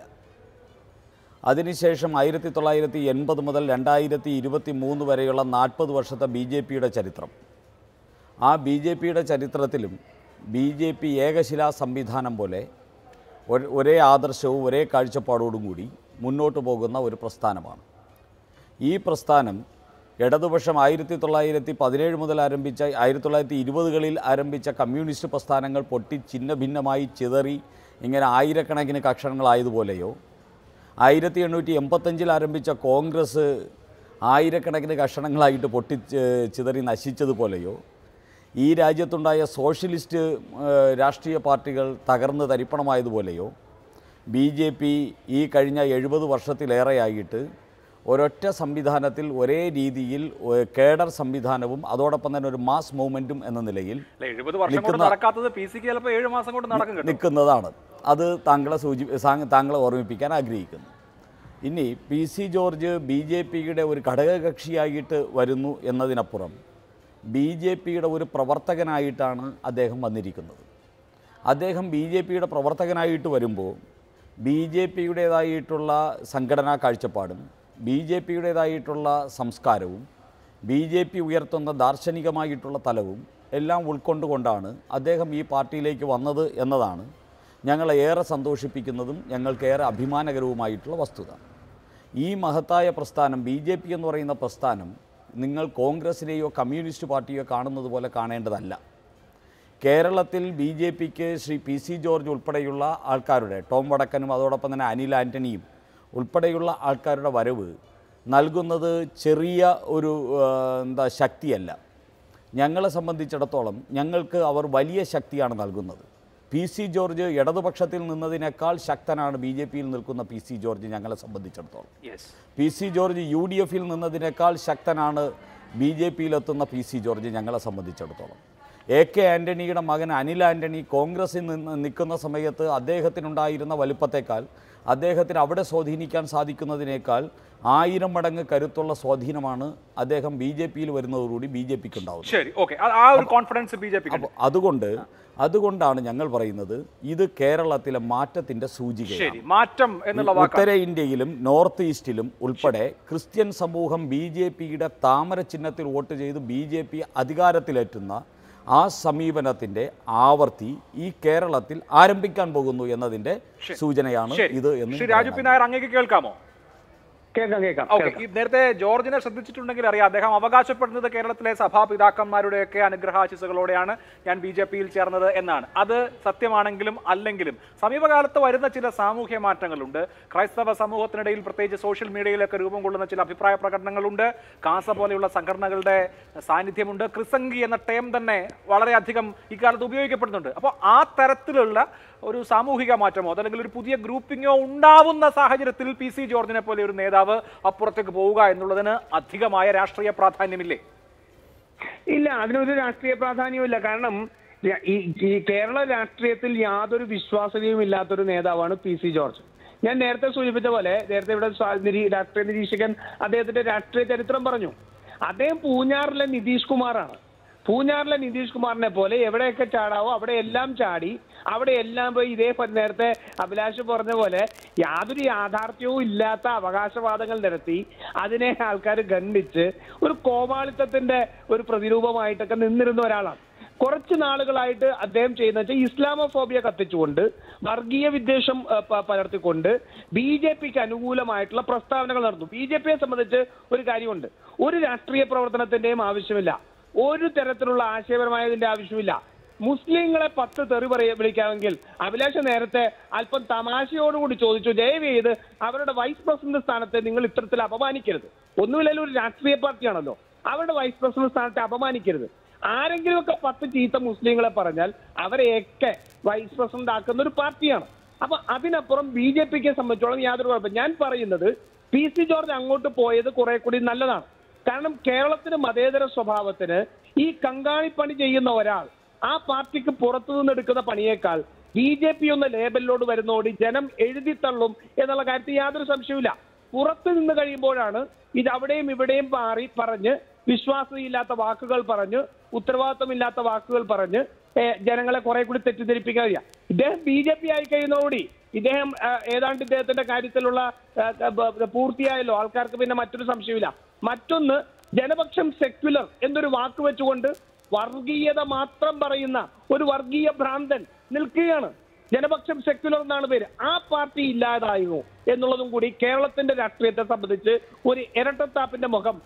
[SPEAKER 3] അതിനുശേഷം ആയിരത്തി തൊള്ളായിരത്തി എൺപത് മുതൽ രണ്ടായിരത്തി ഇരുപത്തി മൂന്ന് വരെയുള്ള നാൽപ്പത് വർഷത്തെ ബി ജെ പിയുടെ ചരിത്രം ആ ബി ജെ പിയുടെ ചരിത്രത്തിലും ബി ജെ പി ഏകശിലാ സംവിധാനം പോലെ ഒരേ ആദർശവും ഒരേ കാഴ്ചപ്പാടോടും കൂടി മുന്നോട്ട് പോകുന്ന ഒരു പ്രസ്ഥാനമാണ് ഈ പ്രസ്ഥാനം ഇടതുപക്ഷം ആയിരത്തി തൊള്ളായിരത്തി പതിനേഴ് മുതൽ ആരംഭിച്ച ആയിരത്തി തൊള്ളായിരത്തി ഇരുപതുകളിൽ ആരംഭിച്ച കമ്മ്യൂണിസ്റ്റ് പ്രസ്ഥാനങ്ങൾ പൊട്ടി ചിന്ന ഭിന്നമായി ചിതറി ഇങ്ങനെ ആയിരക്കണക്കിന് കഷണങ്ങളായതുപോലെയോ ആയിരത്തി എണ്ണൂറ്റി എൺപത്തഞ്ചിൽ ആരംഭിച്ച കോൺഗ്രസ് ആയിരക്കണക്കിന് കഷണങ്ങളായിട്ട് പൊട്ടി ചിതറി നശിച്ചതുപോലെയോ ഈ രാജ്യത്തുണ്ടായ സോഷ്യലിസ്റ്റ് രാഷ്ട്രീയ പാർട്ടികൾ തകർന്ന് തരിപ്പണമായതുപോലെയോ ബി ജെ പി ഈ കഴിഞ്ഞ എഴുപത് വർഷത്തിലേറെയായിട്ട് ഒരൊറ്റ സംവിധാനത്തിൽ ഒരേ രീതിയിൽ കേഡർ സംവിധാനവും അതോടൊപ്പം തന്നെ ഒരു മാസ് മൂവ്മെന്റും എന്ന നിലയിൽ നിൽക്കുന്നതാണ് അത് താങ്കളെ സൂചി താങ്കളെ ഓർമ്മിപ്പിക്കാൻ ആഗ്രഹിക്കുന്നു ഇനി P C George B J പിയുടെ ഒരു ഘടകകക്ഷിയായിട്ട് വരുന്നു എന്നതിനപ്പുറം ബി ജെ പിയുടെ ഒരു പ്രവർത്തകനായിട്ടാണ് അദ്ദേഹം വന്നിരിക്കുന്നത് അദ്ദേഹം ബി ജെ പിയുടെ പ്രവർത്തകനായിട്ട് വരുമ്പോൾ ബി ജെ പിയുടേതായിട്ടുള്ള സംഘടനാ കാഴ്ചപ്പാടും ബി ജെ പിയുടേതായിട്ടുള്ള സംസ്കാരവും ബി ജെ പി ഉയർത്തുന്ന ദാർശനികമായിട്ടുള്ള തലവും എല്ലാം ഉൾക്കൊണ്ടുകൊണ്ടാണ് അദ്ദേഹം ഈ പാർട്ടിയിലേക്ക് വന്നത് എന്നതാണ് ഞങ്ങളെ ഏറെ സന്തോഷിപ്പിക്കുന്നതും ഞങ്ങൾക്കേറെ അഭിമാനകരവുമായിട്ടുള്ള വസ്തുത ഈ മഹത്തായ പ്രസ്ഥാനം ബി ജെ പി എന്ന് പറയുന്ന പ്രസ്ഥാനം നിങ്ങൾ കോൺഗ്രസിനെയോ കമ്മ്യൂണിസ്റ്റ് പാർട്ടിയോ കാണുന്നത് പോലെ കാണേണ്ടതല്ല കേരളത്തിൽ ബി ജെ പിക്ക് ശ്രീ പി സി ജോർജ് ഉൾപ്പെടെയുള്ള ആൾക്കാരുടെ ടോം വടക്കനും അതോടൊപ്പം തന്നെ അനിൽ ആൻ്റണിയും ഉൾപ്പെടെയുള്ള ആൾക്കാരുടെ വരവ് നൽകുന്നത് ചെറിയ ഒരു എന്താ ശക്തിയല്ല ഞങ്ങളെ സംബന്ധിച്ചിടത്തോളം ഞങ്ങൾക്ക് അവർ വലിയ ശക്തിയാണ് നൽകുന്നത് പി സി ജോർജ് ഇടതുപക്ഷത്തിൽ നിന്നതിനേക്കാൾ ശക്തനാണ് ബി ജെ പിയിൽ നിൽക്കുന്ന പി സി ജോർജ് ഞങ്ങളെ സംബന്ധിച്ചിടത്തോളം P C George U D എഫിൽ നിന്നതിനേക്കാൾ ശക്തനാണ് ബി ജെ പിയിലെത്തുന്ന പി സി ജോർജ് ഞങ്ങളെ സംബന്ധിച്ചിടത്തോളം എ കെ ആൻ്റണിയുടെ മകൻ അനിൽ ആൻ്റണി കോൺഗ്രസിൽ നിന്ന് നിൽക്കുന്ന സമയത്ത് അദ്ദേഹത്തിനുണ്ടായിരുന്ന വലുപ്പത്തേക്കാൾ അദ്ദേഹത്തിന് അവിടെ സ്വാധീനിക്കാൻ സാധിക്കുന്നതിനേക്കാൾ ആയിരം മടങ്ങ് കരുത്തുള്ള സ്വാധീനമാണ് അദ്ദേഹം ബി ജെ പിയിൽ വരുന്നതോടുകൂടി ബി ജെ പിക്ക്
[SPEAKER 1] ഉണ്ടാവും
[SPEAKER 3] അതുകൊണ്ട് അതുകൊണ്ടാണ് ഞങ്ങൾ പറയുന്നത് ഇത് കേരളത്തിലെ മാറ്റത്തിന്റെ സൂചിക
[SPEAKER 1] മാറ്റം എന്നുള്ള
[SPEAKER 3] ഇന്ത്യയിലും നോർത്ത് ഈസ്റ്റിലും ഉൾപ്പെടെ ക്രിസ്ത്യൻ സമൂഹം ബി ജെ പിയുടെ താമര ചിഹ്നത്തിൽ വോട്ട് ചെയ്ത് ബി ജെ പി അധികാരത്തിലെത്തുന്ന ആ സമീപനത്തിന്റെ ആവർത്തി ഈ കേരളത്തിൽ ആരംഭിക്കാൻ പോകുന്നു എന്നതിന്റെ സൂചനയാണ് ഇത് എന്ന് രാജു പിന്നായർ
[SPEAKER 1] അങ്ങേക്ക് കേൾക്കാമോ
[SPEAKER 3] കേൾക്കാം കേൾക്കാം ഓക്കെ
[SPEAKER 1] ഈ നേരത്തെ ജോർജിനെ ശ്രദ്ധിച്ചിട്ടുണ്ടെങ്കിൽ അറിയാം അദ്ദേഹം അവകാശപ്പെടുന്നത് കേരളത്തിലെ സഭാപിതാക്കന്മാരുടെയൊക്കെ അനുഗ്രഹാശിസുകളോടെയാണ് ഞാൻ ബി ജെ പിയിൽ ചേർന്നത് എന്നാണ് അത് സത്യമാണെങ്കിലും അല്ലെങ്കിലും സമീപകാലത്ത് വരുന്ന ചില സാമൂഹ്യ മാറ്റങ്ങളുണ്ട് ക്രൈസ്തവ സമൂഹത്തിനിടയിൽ പ്രത്യേകിച്ച് സോഷ്യൽ മീഡിയയിലൊക്കെ രൂപം കൊള്ളുന്ന ചില അഭിപ്രായ പ്രകടനങ്ങളുണ്ട് കാസ പോലെയുള്ള സംഘടനകളുടെ സാന്നിധ്യമുണ്ട് ക്രിസംഗി എന്ന ടേം തന്നെ വളരെയധികം ഇക്കാലത്ത് ഉപയോഗിക്കപ്പെടുന്നുണ്ട് അപ്പോൾ ആ തരത്തിലുള്ള ഒരു സാമൂഹിക മാറ്റമോ അതല്ലെങ്കിൽ ഒരു പുതിയ ഗ്രൂപ്പിങ്ങോ ഉണ്ടാവുന്ന സാഹചര്യത്തിൽ പി സി ജോർജിനെ പോലെ ഒരു നേതാവ് അപ്പുറത്തേക്ക് പോവുക എന്നുള്ളതിന് അധികമായ രാഷ്ട്രീയ പ്രാധാന്യമില്ലേ
[SPEAKER 6] ഇല്ല അതിനൊരു രാഷ്ട്രീയ പ്രാധാന്യമില്ല കാരണം ഈ കേരള രാഷ്ട്രീയത്തിൽ യാതൊരു വിശ്വാസതയും ഇല്ലാത്തൊരു നേതാവാണ് പി സി ജോർജ് ഞാൻ നേരത്തെ സൂചിപ്പിച്ച പോലെ നേരത്തെ ഇവിടെ രാഷ്ട്രീയ നിരീക്ഷകൻ അദ്ദേഹത്തിന്റെ രാഷ്ട്രീയ ചരിത്രം പറഞ്ഞു അദ്ദേഹം പൂഞ്ഞാറിലെ നിതീഷ് കുമാറാണ് പൂഞ്ഞാറിലെ നിതീഷ് കുമാറിനെ പോലെ എവിടെയൊക്കെ ചാടാവോ അവിടെ എല്ലാം ചാടി അവിടെ എല്ലാം പോയി ഇതേ നേരത്തെ അഭിലാഷ് പറഞ്ഞ പോലെ യാതൊരു യാഥാർത്ഥ്യവും ഇല്ലാത്ത അവകാശവാദങ്ങൾ നിരത്തി അതിനെ ആൾക്കാർ ഖണ്ഡിച്ച് ഒരു കോമാളിത്തത്തിന്റെ ഒരു പ്രതിരൂപമായിട്ടൊക്കെ നിന്നിരുന്ന ഒരാളാണ് കുറച്ച് നാളുകളായിട്ട് അദ്ദേഹം ചെയ്യുന്ന വെച്ചാൽ ഇസ്ലാമോഫോബിയ കത്തിച്ചുകൊണ്ട് വർഗീയ വിദ്വേഷം പലർത്തിക്കൊണ്ട് ബി ജെ പിക്ക് അനുകൂലമായിട്ടുള്ള പ്രസ്താവനകൾ നടന്നു ബി ജെ പിയെ സംബന്ധിച്ച് ഒരു കാര്യമുണ്ട് ഒരു രാഷ്ട്രീയ പ്രവർത്തനത്തിന്റെയും ആവശ്യമില്ല ഒരു തരത്തിലുള്ള ആശയപരമായതിന്റെ ആവശ്യമില്ല മുസ്ലിങ്ങളെ പത്ത് തെറി പറയ വിളിക്കാമെങ്കിൽ അഭിലാഷ് നേരത്തെ അല്പം തമാശയോടുകൂടി ചോദിച്ചു ദയവ് ചെയ്ത് അവരുടെ വൈസ് പ്രസിഡന്റ് സ്ഥാനത്തെ നിങ്ങൾ ഇത്തരത്തിൽ അപമാനിക്കരുത് ഒന്നുമില്ലെങ്കിലും ഒരു രാഷ്ട്രീയ പാർട്ടിയാണല്ലോ അവരുടെ വൈസ് പ്രസിഡന്റ് സ്ഥാനത്തെ അപമാനിക്കരുത് ആരെങ്കിലുമൊക്കെ പത്ത് ചീത്ത മുസ്ലിങ്ങളെ പറഞ്ഞാൽ അവരെയൊക്കെ വൈസ് പ്രസിഡന്റ് ആക്കുന്ന ഒരു പാർട്ടിയാണ് അപ്പൊ അതിനപ്പുറം ബി ജെ പിക്ക് സംബന്ധിച്ചോളം യാതൊരു കുഴപ്പം ഞാൻ പറയുന്നത് പി സി ജോർജ് അങ്ങോട്ട് പോയത് കുറെ കൂടി നല്ലതാണ് കാരണം കേരളത്തിന് മതേതര സ്വഭാവത്തിന് ഈ പണി ചെയ്യുന്ന ഒരാൾ ആ പാർട്ടിക്ക് പുറത്തു നിന്ന് എടുക്കുന്ന പണിയേക്കാൾ ബി ജെ പി ഒന്ന് ലേബലിലോട് വരുന്നതോട് ജനം എഴുതി തള്ളും എന്നുള്ള കാര്യത്തിൽ യാതൊരു സംശയവുമില്ല പുറത്തു നിന്ന് കഴിയുമ്പോഴാണ് ഇത് അവിടെയും ഇവിടെയും മാറി പറഞ്ഞ് വിശ്വാസതയില്ലാത്ത വാക്കുകൾ പറഞ്ഞ് ഉത്തരവാദിത്തമില്ലാത്ത വാക്കുകൾ പറഞ്ഞ് ജനങ്ങളെ കുറെ കൂടി തെറ്റിദ്ധരിപ്പിക്കാൻ ഇദ്ദേഹം ബി ജെ പി ആയി കഴിയുന്നതോടി ഇദ്ദേഹം ഏതാണ്ട് ഇദ്ദേഹത്തിന്റെ കാര്യത്തിലുള്ള പൂർത്തിയായല്ലോ ആൾക്കാർക്ക് പിന്നെ മറ്റൊരു സംശയമില്ല മറ്റൊന്ന് ജനപക്ഷം സെക്യുലർ എന്നൊരു വാക്ക് വെച്ചുകൊണ്ട് വർഗീയത മാത്രം പറയുന്ന ഒരു വർഗീയ ഭ്രാന്തൻ നിൽക്കുകയാണ് ജനപക്ഷം സെക്യുലർ എന്നാണ് പേര് ആ പാർട്ടി ഇല്ലാതായോ എന്നുള്ളതും കൂടി കേരളത്തിന്റെ രാഷ്ട്രീയത്തെ സംബന്ധിച്ച് ഒരു ഇരട്ടത്താപ്പിന്റെ മുഖം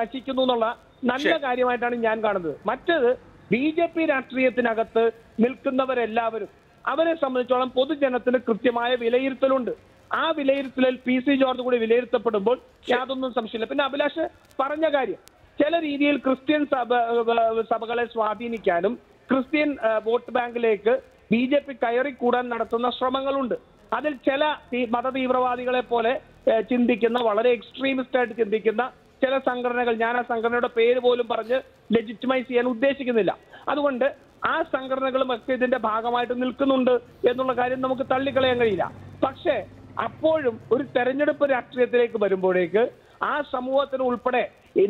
[SPEAKER 6] നശിക്കുന്നു എന്നുള്ള നല്ല കാര്യമായിട്ടാണ് ഞാൻ കാണുന്നത് മറ്റേത് ബി ജെ പി രാഷ്ട്രീയത്തിനകത്ത് നിൽക്കുന്നവരെല്ലാവരും അവരെ സംബന്ധിച്ചോളം പൊതുജനത്തിന് കൃത്യമായ വിലയിരുത്തലുണ്ട് ആ വിലയിരുത്തലിൽ പി സി ജോർജ് കൂടി വിലയിരുത്തപ്പെടുമ്പോൾ യാതൊന്നും സംശയമില്ല പിന്നെ അഭിലാഷ് പറഞ്ഞ കാര്യം ചില രീതിയിൽ ക്രിസ്ത്യൻ സഭ സഭകളെ സ്വാധീനിക്കാനും ക്രിസ്ത്യൻ വോട്ട് ബാങ്കിലേക്ക് ബി ജെ പി കയറിക്കൂടാൻ നടത്തുന്ന ശ്രമങ്ങളുണ്ട് അതിൽ ചില മത തീവ്രവാദികളെ പോലെ ചിന്തിക്കുന്ന വളരെ എക്സ്ട്രീമിസ്റ്റ് ആയിട്ട് ചിന്തിക്കുന്ന ചില സംഘടനകൾ ഞാൻ ആ സംഘടനയുടെ പേര് പോലും പറഞ്ഞ് ലെജിറ്റിമൈസ് ചെയ്യാൻ ഉദ്ദേശിക്കുന്നില്ല അതുകൊണ്ട് ആ സംഘടനകളും ഒക്കെ ഇതിന്റെ ഭാഗമായിട്ട് നിൽക്കുന്നുണ്ട് എന്നുള്ള കാര്യം നമുക്ക് തള്ളിക്കളയാൻ കഴിയില്ല പക്ഷേ അപ്പോഴും ഒരു തെരഞ്ഞെടുപ്പ് രാഷ്ട്രീയത്തിലേക്ക് വരുമ്പോഴേക്ക് ആ സമൂഹത്തിന് ഉൾപ്പെടെ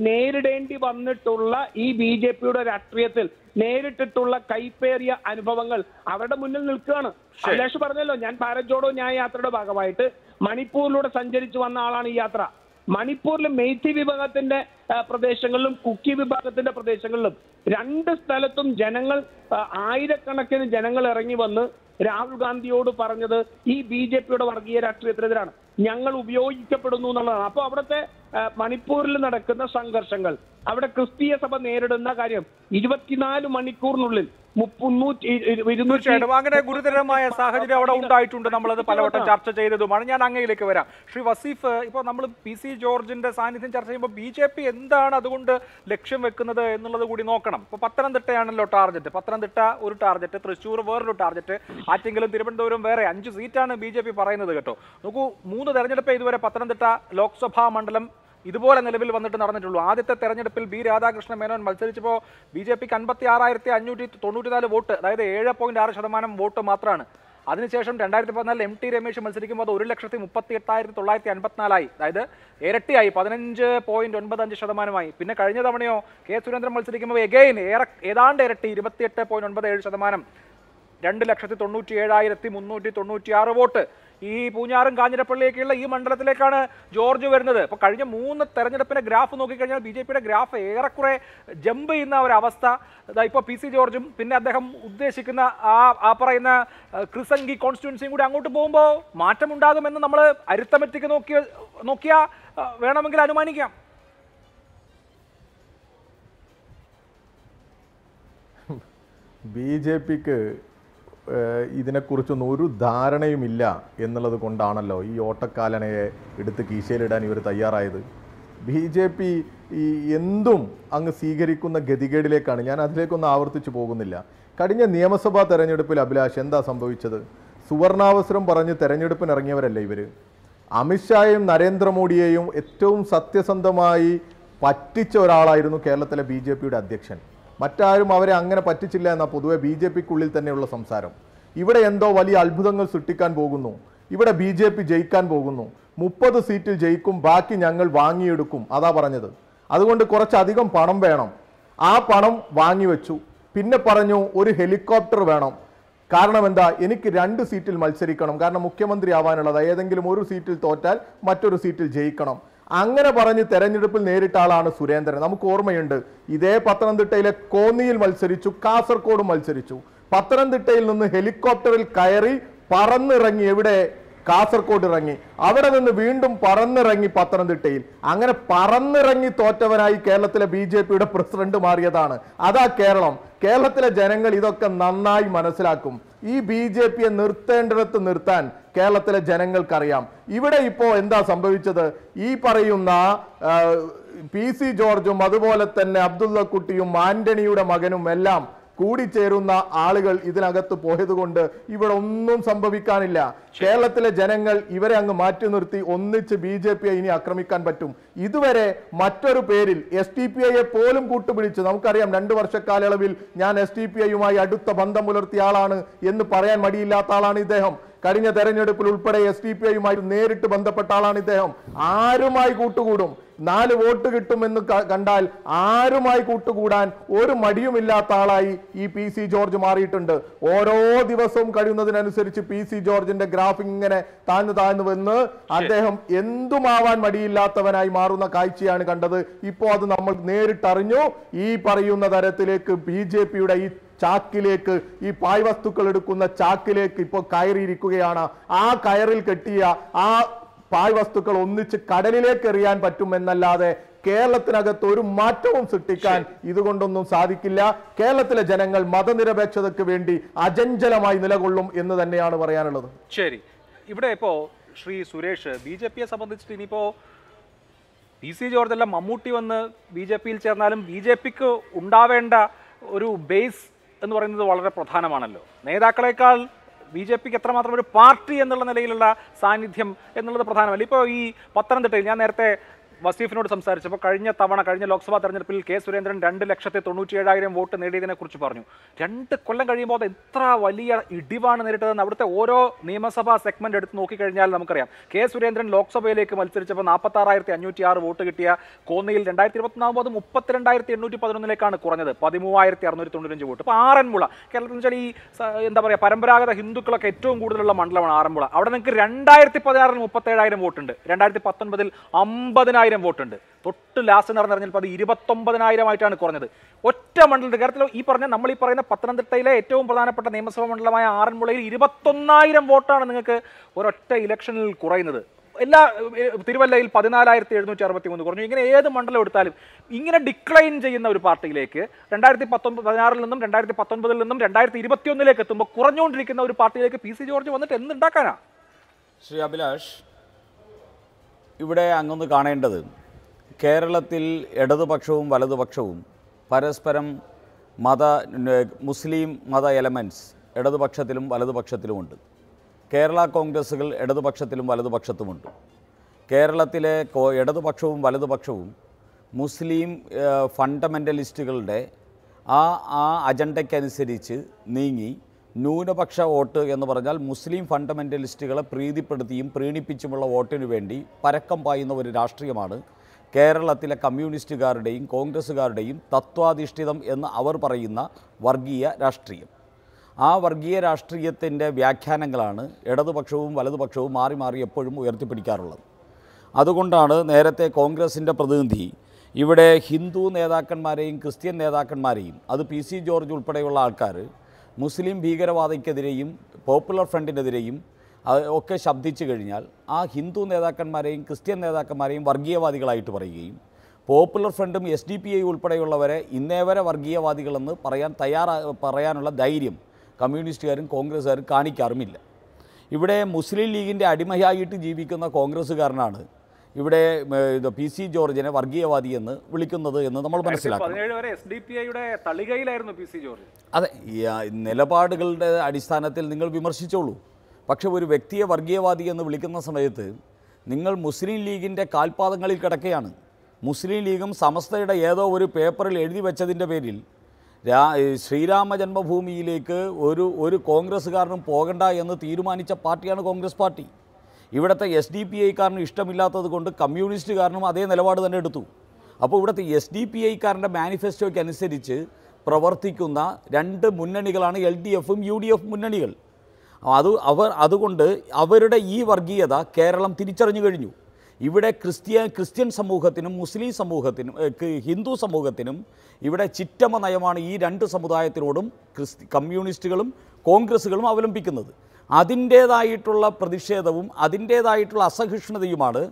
[SPEAKER 6] നേരിടേണ്ടി വന്നിട്ടുള്ള ഈ ബി ജെ പിയുടെ രാഷ്ട്രീയത്തിൽ നേരിട്ടിട്ടുള്ള കൈപ്പേറിയ അനുഭവങ്ങൾ അവരുടെ മുന്നിൽ നിൽക്കുകയാണ് അഭിലാഷ് പറഞ്ഞല്ലോ ഞാൻ ഭാരത് ജോഡോ ന്യായ യാത്രയുടെ ഭാഗമായിട്ട് മണിപ്പൂരിലൂടെ സഞ്ചരിച്ചു വന്ന ആളാണ് ഈ യാത്ര മണിപ്പൂരിൽ മെയ്ത്തി വിഭാഗത്തിന്റെ പ്രദേശങ്ങളിലും കുക്കി വിഭാഗത്തിന്റെ പ്രദേശങ്ങളിലും രണ്ട് സ്ഥലത്തും ജനങ്ങൾ ആയിരക്കണക്കിന് ജനങ്ങൾ ഇറങ്ങി വന്ന് രാഹുൽ ഗാന്ധിയോട് പറഞ്ഞത് ഈ ബി ജെ പിയുടെ വർഗീയ രാഷ്ട്രീയത്തിനെതിരാണ് ഞങ്ങൾ ഉപയോഗിക്കപ്പെടുന്നു എന്നുള്ളതാണ് അപ്പോൾ അവിടുത്തെ മണിപ്പൂരിൽ നടക്കുന്ന സംഘർഷങ്ങൾ അവിടെ ക്രിസ്തീയ സഭ നേരിടുന്ന കാര്യം ഇരുപത്തിനാല് മണിക്കൂറിനുള്ളിൽ അങ്ങനെ ഗുരുതരമായ
[SPEAKER 1] സാഹചര്യം അവിടെ ഉണ്ടായിട്ടുണ്ട് നമ്മളത് പലവട്ടം ചർച്ച ചെയ്തതുമാണ് ഞാൻ അങ്ങയിലേക്ക് വരാം ശ്രീ വസീഫ് ഇപ്പൊ നമ്മൾ പി സി ജോർജിന്റെ സാന്നിധ്യം ചർച്ച ചെയ്യുമ്പോൾ ബി ജെ പി എന്താണ് അതുകൊണ്ട് ലക്ഷ്യം വെക്കുന്നത് എന്നുള്ളത് കൂടി നോക്കണം ഇപ്പൊ പത്തനംതിട്ടയാണല്ലോ ടാർഗറ്റ് പത്തനംതിട്ട ഒരു ടാർഗറ്റ് തൃശ്ശൂർ വേറൊരു ടാർഗറ്റ് ആറ്റെങ്കിലും തിരുവനന്തപുരം വേറെ അഞ്ച് സീറ്റാണ് ബി പറയുന്നത് കേട്ടോ നോക്കൂ മൂന്ന് തെരഞ്ഞെടുപ്പ് ഇതുവരെ പത്തനംതിട്ട ലോക്സഭാ മണ്ഡലം ഇതുപോലെ നിലവിൽ വന്നിട്ട് നടന്നിട്ടുള്ളൂ ആദ്യത്തെ തെരഞ്ഞെടുപ്പിൽ ബി രാധാകൃഷ്ണ മേനോൻ മത്സരിച്ചപ്പോൾ ബി ജെ പിക്ക് അൻപത്തി ആറായിരത്തി അഞ്ഞൂറ്റി നാല് വോട്ട് അതായത് ഏഴ് പോയിന്റ് ആറ് ശതമാനം വോട്ട് മാത്രമാണ് അതിനുശേഷം രണ്ടായിരത്തി പതിനാലിൽ എം ടി രമേശ് മത്സരിക്കുമ്പോൾ അത് ഒരു ലക്ഷത്തി മുപ്പത്തി എട്ടായിരത്തി തൊള്ളായിരത്തി അൻപത്തിനാലായി അതായത് ഇരട്ടിയായി പതിനഞ്ച് പോയിന്റ് ഒൻപത് അഞ്ച് ശതമാനമായി പിന്നെ കഴിഞ്ഞ തവണയോ കെ സുരേന്ദ്രൻ മത്സരിക്കുമ്പോൾ എഗെയിൻ ഏറെ ഏതാണ്ട് ഇരട്ടി ഇരുപത്തി എട്ട് പോയിന്റ് ഒൻപത് ഏഴ് ശതമാനം രണ്ട് ലക്ഷത്തി തൊണ്ണൂറ്റി ഏഴായിരത്തി മുന്നൂറ്റി തൊണ്ണൂറ്റി ആറ് വോട്ട് ഈ പൂഞ്ഞാറും കാഞ്ഞിരപ്പള്ളിയൊക്കെയുള്ള ഈ മണ്ഡലത്തിലേക്കാണ് ജോർജ് വരുന്നത് അപ്പോൾ കഴിഞ്ഞ മൂന്ന് തെരഞ്ഞെടുപ്പിൻ്റെ ഗ്രാഫ് നോക്കിക്കഴിഞ്ഞാൽ ബി ജെ പിയുടെ ഗ്രാഫ് ഏറെക്കുറെ ജമ്പ് ചെയ്യുന്ന ഒരവസ്ഥ ഇപ്പോൾ പി സി ജോർജും പിന്നെ അദ്ദേഹം ഉദ്ദേശിക്കുന്ന ആ ആ പറയുന്ന ക്രിസംഗി കോൺസ്റ്റിറ്റ്യൻസിയും കൂടി അങ്ങോട്ട് പോകുമ്പോൾ മാറ്റമുണ്ടാകുമെന്ന് നമ്മൾ അരുത്തമെറ്റിക്ക് നോക്കിയ നോക്കിയാൽ വേണമെങ്കിൽ അനുമാനിക്കാം
[SPEAKER 4] ബി ജെ പിക്ക് ഇതിനെക്കുറിച്ചൊന്നും ഒരു ധാരണയുമില്ല എന്നുള്ളത് കൊണ്ടാണല്ലോ ഈ ഓട്ടക്കാലനയെ എടുത്ത് കീശയിലിടാൻ ഇവർ തയ്യാറായത് ബി ജെ പി ഈ എന്തും അങ്ങ് സ്വീകരിക്കുന്ന ഗതികേടിലേക്കാണ് ഞാൻ അതിലേക്കൊന്നും ആവർത്തിച്ചു പോകുന്നില്ല കഴിഞ്ഞ നിയമസഭാ തെരഞ്ഞെടുപ്പിൽ അഭിലാഷ് എന്താ സംഭവിച്ചത് സുവർണാവസരം പറഞ്ഞ് തെരഞ്ഞെടുപ്പിന് ഇറങ്ങിയവരല്ലേ ഇവർ അമിത്ഷായും നരേന്ദ്രമോദിയെയും ഏറ്റവും സത്യസന്ധമായി പറ്റിച്ച ഒരാളായിരുന്നു കേരളത്തിലെ ബി അധ്യക്ഷൻ മറ്റാരും അവരെ അങ്ങനെ പറ്റിച്ചില്ല എന്ന പൊതുവെ ബി ജെ പിക്കുള്ളിൽ തന്നെയുള്ള സംസാരം ഇവിടെ എന്തോ വലിയ അത്ഭുതങ്ങൾ സൃഷ്ടിക്കാൻ പോകുന്നു ഇവിടെ ബി ജെ പി ജയിക്കാൻ പോകുന്നു മുപ്പത് സീറ്റിൽ ജയിക്കും ബാക്കി ഞങ്ങൾ വാങ്ങിയെടുക്കും അതാ പറഞ്ഞത് അതുകൊണ്ട് കുറച്ചധികം പണം വേണം ആ പണം വാങ്ങിവെച്ചു പിന്നെ പറഞ്ഞു ഒരു ഹെലികോപ്റ്റർ വേണം കാരണം എന്താ എനിക്ക് രണ്ട് സീറ്റിൽ മത്സരിക്കണം കാരണം മുഖ്യമന്ത്രി ആവാനുള്ളത് ഏതെങ്കിലും ഒരു സീറ്റിൽ തോറ്റാൽ മറ്റൊരു സീറ്റിൽ ജയിക്കണം അങ്ങനെ പറഞ്ഞ് തെരഞ്ഞെടുപ്പിൽ നേരിട്ട ആളാണ് സുരേന്ദ്രൻ നമുക്ക് ഓർമ്മയുണ്ട് ഇതേ പത്തനംതിട്ടയിലെ കോന്നിയിൽ മത്സരിച്ചു കാസർഗോഡ് മത്സരിച്ചു പത്തനംതിട്ടയിൽ നിന്ന് ഹെലികോപ്റ്ററിൽ കയറി പറന്നിറങ്ങി എവിടെ കാസർഗോഡ് ഇറങ്ങി അവിടെ നിന്ന് വീണ്ടും പറന്നിറങ്ങി പത്തനംതിട്ടയിൽ അങ്ങനെ പറന്നിറങ്ങി തോറ്റവനായി കേരളത്തിലെ ബി ജെ പിയുടെ പ്രസിഡന്റ് മാറിയതാണ് അതാ കേരളം കേരളത്തിലെ ജനങ്ങൾ ഇതൊക്കെ നന്നായി മനസ്സിലാക്കും ഈ ബി ജെ പിയെ നിർത്തേണ്ടിടത്ത് നിർത്താൻ കേരളത്തിലെ ജനങ്ങൾക്കറിയാം ഇവിടെ ഇപ്പോൾ എന്താ സംഭവിച്ചത് ഈ പറയുന്ന പി സി ജോർജും അതുപോലെ തന്നെ അബ്ദുള്ള കുട്ടിയും ആന്റണിയുടെ മകനും എല്ലാം കൂടിച്ചേരുന്ന ആളുകൾ ഇതിനകത്ത് പോയതുകൊണ്ട് ഇവിടെ ഒന്നും സംഭവിക്കാനില്ല കേരളത്തിലെ ജനങ്ങൾ ഇവരെ അങ്ങ് മാറ്റി നിർത്തി ഒന്നിച്ച് ബി ജെ പിയെ ഇനി ആക്രമിക്കാൻ പറ്റും ഇതുവരെ മറ്റൊരു പേരിൽ എസ് ടി പി ഐയെ പോലും കൂട്ടുപിടിച്ച് നമുക്കറിയാം രണ്ടു വർഷക്കാലയളവിൽ ഞാൻ എസ് ടി പി ഐയുമായി അടുത്ത ബന്ധം പുലർത്തിയ ആളാണ് എന്ന് പറയാൻ മടിയില്ലാത്ത ആളാണ് ഇദ്ദേഹം കഴിഞ്ഞ തെരഞ്ഞെടുപ്പിൽ ഉൾപ്പെടെ എസ് ടി പി ഐയുമായി നേരിട്ട് ബന്ധപ്പെട്ട ആളാണ് ഇദ്ദേഹം ആരുമായി കൂട്ടുകൂടും നാല് വോട്ട് കിട്ടുമെന്ന് കണ്ടാൽ ആരുമായി കൂട്ടുകൂടാൻ ഒരു മടിയുമില്ലാത്ത ആളായി ഈ പി സി ജോർജ് മാറിയിട്ടുണ്ട് ഓരോ ദിവസവും കഴിയുന്നതിനനുസരിച്ച് പി സി ജോർജിന്റെ ഗ്രാഫ് ഇങ്ങനെ താഴ്ന്നു താഴ്ന്നു വന്ന് അദ്ദേഹം എന്തുമാവാൻ മടിയില്ലാത്തവനായി മാറുന്ന കാഴ്ചയാണ് കണ്ടത് ഇപ്പോൾ അത് നമ്മൾ നേരിട്ടറിഞ്ഞു ഈ പറയുന്ന തരത്തിലേക്ക് ബി ജെ പിയുടെ ഈ ചാക്കിലേക്ക് ഈ പായ് വസ്തുക്കൾ എടുക്കുന്ന ചാക്കിലേക്ക് ഇപ്പോൾ കയറിയിരിക്കുകയാണ് ആ കയറിൽ കെട്ടിയ ആ പായ് വസ്തുക്കൾ ഒന്നിച്ച് കടലിലേക്ക് എറിയാൻ പറ്റുമെന്നല്ലാതെ കേരളത്തിനകത്ത് ഒരു മാറ്റവും സൃഷ്ടിക്കാൻ ഇതുകൊണ്ടൊന്നും സാധിക്കില്ല കേരളത്തിലെ ജനങ്ങൾ മതനിരപേക്ഷതയ്ക്ക് വേണ്ടി അജഞ്ചലമായി നിലകൊള്ളും എന്ന് തന്നെയാണ് പറയാനുള്ളത്
[SPEAKER 1] ശരി ഇവിടെ ഇപ്പോ ശ്രീ സുരേഷ് ബി ജെ പിയെ സംബന്ധിച്ചിട്ട് ഇനിയിപ്പോ പി സി ജോർജ് അല്ല മമ്മൂട്ടി വന്ന് ബി ജെ പിയിൽ ചേർന്നാലും ബി ജെ പിക്ക് ഉണ്ടാവേണ്ട ഒരു ബേസ് എന്ന് പറയുന്നത് വളരെ പ്രധാനമാണല്ലോ നേതാക്കളെക്കാൾ ബി ജെ പിക്ക് എത്രമാത്രം ഒരു പാർട്ടി എന്നുള്ള നിലയിലുള്ള സാന്നിധ്യം എന്നുള്ളത് പ്രധാനമല്ല ഇപ്പോൾ ഈ പത്തനംതിട്ടയിൽ ഞാൻ നേരത്തെ വസീഫിനോട് സംസാരിച്ചപ്പോൾ കഴിഞ്ഞ തവണ കഴിഞ്ഞ ലോക്സഭാ തെരഞ്ഞെടുപ്പിൽ കെ സുരേന്ദ്രൻ രണ്ട് ലക്ഷത്തി തൊണ്ണൂറ്റിയേഴായിരം വോട്ട് നേടിയതിനെ കുറിച്ച് പറഞ്ഞു രണ്ട് കൊല്ലം കഴിയുമ്പോൾ അത് എത്ര വലിയ ഇടിവാണ് നേരിട്ടതെന്ന് അവിടുത്തെ ഓരോ നിയമസഭാ സെഗ്മെന്റ് എടുത്ത് നോക്കിക്കഴിഞ്ഞാൽ നമുക്കറിയാം കെ സുരേന്ദ്രൻ ലോക്സഭയിലേക്ക് മത്സരിച്ചപ്പോൾ നാൽപ്പത്താറായിരത്തി അഞ്ഞൂറ്റി ആറ് വോട്ട് കിട്ടിയ കോന്നിയിൽ രണ്ടായിരത്തി ഇരുപത്തിനാല് മുപ്പത്തിരണ്ടായിരത്തി എണ്ണൂറ്റി പതിനൊന്നിലേക്കാണ് കുറഞ്ഞത് പതിമൂവായിരത്തി അറുന്നൂറ്റി തൊണ്ണൂറ്റഞ്ച് വോട്ട് ഇപ്പോൾ ആറന്മുള കേരളത്തിൽ വെച്ചാൽ ഈ എന്താ പറയുക പരമ്പരാഗത ഹിന്ദുക്കളൊക്കെ ഏറ്റവും കൂടുതലുള്ള മണ്ഡലമാണ് ആറന്മുള അവിടെ നിങ്ങൾക്ക് രണ്ടായിരത്തി പതിനാറിന് മുപ്പത്തേഴായിരം വോട്ടുണ്ട് രണ്ടായിരത്തി പത്തൊൻപതിൽ അമ്പതിനായിരം പതിനായിരം വോട്ടുണ്ട് തൊട്ട് ലാസ്റ്റ് നടന്ന് പറഞ്ഞപ്പോൾ അത് ഇരുപത്തൊമ്പതിനായിരമായിട്ടാണ് കുറഞ്ഞത് ഒറ്റ മണ്ഡലത്തിൽ കേരളത്തിൽ ഈ പറഞ്ഞ നമ്മൾ ഈ പറയുന്ന പത്തനംതിട്ടയിലെ ഏറ്റവും പ്രധാനപ്പെട്ട നിയമസഭാ മണ്ഡലമായ ആറന്മുളയിൽ ഇരുപത്തൊന്നായിരം വോട്ടാണ് നിങ്ങൾക്ക് ഒരൊറ്റ ഇലക്ഷനിൽ കുറയുന്നത് എല്ലാ തിരുവല്ലയിൽ പതിനാലായിരത്തി എഴുന്നൂറ്റി അറുപത്തി മൂന്ന് കുറഞ്ഞു ഇങ്ങനെ ഏത് മണ്ഡലം എടുത്താലും ഇങ്ങനെ ഡിക്ലൈൻ ചെയ്യുന്ന ഒരു പാർട്ടിയിലേക്ക് രണ്ടായിരത്തി പത്തൊമ്പത് പതിനാറിൽ നിന്നും രണ്ടായിരത്തി പത്തൊൻപതിൽ നിന്നും രണ്ടായിരത്തി ഇരുപത്തിയൊന്നിലേക്ക് എത്തുമ്പോൾ കുറഞ്ഞുകൊണ്ടിരിക്കുന്ന ഒരു പാർട്ടിയിലേക്ക് പി സി ജോർജ് വന്നിട്ട് എന്ത് ഉണ്ടാക്കാനാണ്
[SPEAKER 3] ശ്രീ അഭിലാഷ് ഇവിടെ അങ്ങൊന്ന് കാണേണ്ടത് കേരളത്തിൽ ഇടതുപക്ഷവും വലതുപക്ഷവും പരസ്പരം മത മുസ്ലിം മത എലമെൻറ്റ്സ് ഇടതുപക്ഷത്തിലും വലതുപക്ഷത്തിലുമുണ്ട് കേരള കോൺഗ്രസ്സുകൾ ഇടതുപക്ഷത്തിലും വലതുപക്ഷത്തുമുണ്ട് കേരളത്തിലെ ഇടതുപക്ഷവും വലതുപക്ഷവും മുസ്ലിം ഫണ്ടമെൻ്റലിസ്റ്റുകളുടെ ആ ആ അജണ്ടയ്ക്കനുസരിച്ച് നീങ്ങി ന്യൂനപക്ഷ വോട്ട് എന്ന് പറഞ്ഞാൽ മുസ്ലിം ഫണ്ടമെൻ്റലിസ്റ്റുകളെ പ്രീതിപ്പെടുത്തിയും പ്രീണിപ്പിച്ചുമുള്ള വോട്ടിനു വേണ്ടി പരക്കം പായുന്ന ഒരു രാഷ്ട്രീയമാണ് കേരളത്തിലെ കമ്മ്യൂണിസ്റ്റുകാരുടെയും കോൺഗ്രസ്സുകാരുടെയും തത്വാധിഷ്ഠിതം എന്ന് അവർ പറയുന്ന വർഗീയ രാഷ്ട്രീയം ആ വർഗീയ രാഷ്ട്രീയത്തിൻ്റെ വ്യാഖ്യാനങ്ങളാണ് ഇടതുപക്ഷവും വലതുപക്ഷവും മാറി മാറി എപ്പോഴും ഉയർത്തിപ്പിടിക്കാറുള്ളത് അതുകൊണ്ടാണ് നേരത്തെ കോൺഗ്രസിൻ്റെ പ്രതിനിധി ഇവിടെ ഹിന്ദു നേതാക്കന്മാരെയും ക്രിസ്ത്യൻ നേതാക്കന്മാരെയും അത് പി സി ജോർജ് ഉൾപ്പെടെയുള്ള ആൾക്കാർ മുസ്ലിം ഭീകരവാദിക്കെതിരെയും പോപ്പുലർ ഫ്രണ്ടിനെതിരെയും ഒക്കെ ശബ്ദിച്ചു കഴിഞ്ഞാൽ ആ ഹിന്ദു നേതാക്കന്മാരെയും ക്രിസ്ത്യൻ നേതാക്കന്മാരെയും വർഗീയവാദികളായിട്ട് പറയുകയും പോപ്പുലർ ഫ്രണ്ടും എസ് ഡി പി ഐ ഉൾപ്പെടെയുള്ളവരെ ഇന്നേ വരെ വർഗീയവാദികളെന്ന് പറയാൻ തയ്യാറാ പറയാനുള്ള ധൈര്യം കമ്മ്യൂണിസ്റ്റുകാരും കോൺഗ്രസ്സുകാരും കാണിക്കാറുമില്ല ഇവിടെ മുസ്ലിം ലീഗിൻ്റെ അടിമയായിട്ട് ജീവിക്കുന്ന കോൺഗ്രസ്സുകാരനാണ് ഇവിടെ പി സി ജോർജിനെ വർഗീയവാദി എന്ന് വിളിക്കുന്നത് എന്ന് നമ്മൾ മനസ്സിലാക്കും അതെ നിലപാടുകളുടെ അടിസ്ഥാനത്തിൽ നിങ്ങൾ വിമർശിച്ചോളൂ പക്ഷെ ഒരു വ്യക്തിയെ വർഗീയവാദി എന്ന് വിളിക്കുന്ന സമയത്ത് നിങ്ങൾ മുസ്ലിം ലീഗിൻ്റെ കാൽപാദങ്ങളിൽ കിടക്കുകയാണ് മുസ്ലിം ലീഗും സമസ്തയുടെ ഏതോ ഒരു പേപ്പറിൽ എഴുതി വെച്ചതിൻ്റെ പേരിൽ രാ ശ്രീരാമ ജന്മഭൂമിയിലേക്ക് ഒരു ഒരു കോൺഗ്രസ്സുകാരനും പോകണ്ട എന്ന് തീരുമാനിച്ച പാർട്ടിയാണ് കോൺഗ്രസ് പാർട്ടി ഇവിടുത്തെ എസ് ഡി പി ഐക്കാരന് ഇഷ്ടമില്ലാത്തത് കൊണ്ട് കമ്മ്യൂണിസ്റ്റുകാരനും അതേ നിലപാട് തന്നെ എടുത്തു അപ്പോൾ ഇവിടുത്തെ എസ് ഡി പി ഐക്കാരൻ്റെ മാനിഫെസ്റ്റോയ്ക്ക് അനുസരിച്ച് പ്രവർത്തിക്കുന്ന രണ്ട് മുന്നണികളാണ് എൽ ഡി എഫും യു ഡി എഫ് മുന്നണികൾ അത് അവർ അതുകൊണ്ട് അവരുടെ ഈ വർഗീയത കേരളം തിരിച്ചറിഞ്ഞു കഴിഞ്ഞു ഇവിടെ ക്രിസ്ത്യ ക്രിസ്ത്യൻ സമൂഹത്തിനും മുസ്ലിം സമൂഹത്തിനും ഹിന്ദു സമൂഹത്തിനും ഇവിടെ ചിറ്റമ നയമാണ് ഈ രണ്ട് സമുദായത്തിനോടും ക്രിസ്തി കമ്മ്യൂണിസ്റ്റുകളും കോൺഗ്രസ്സുകളും അവലംബിക്കുന്നത് അതിൻ്റേതായിട്ടുള്ള പ്രതിഷേധവും അതിൻ്റേതായിട്ടുള്ള അസഹിഷ്ണുതയുമാണ്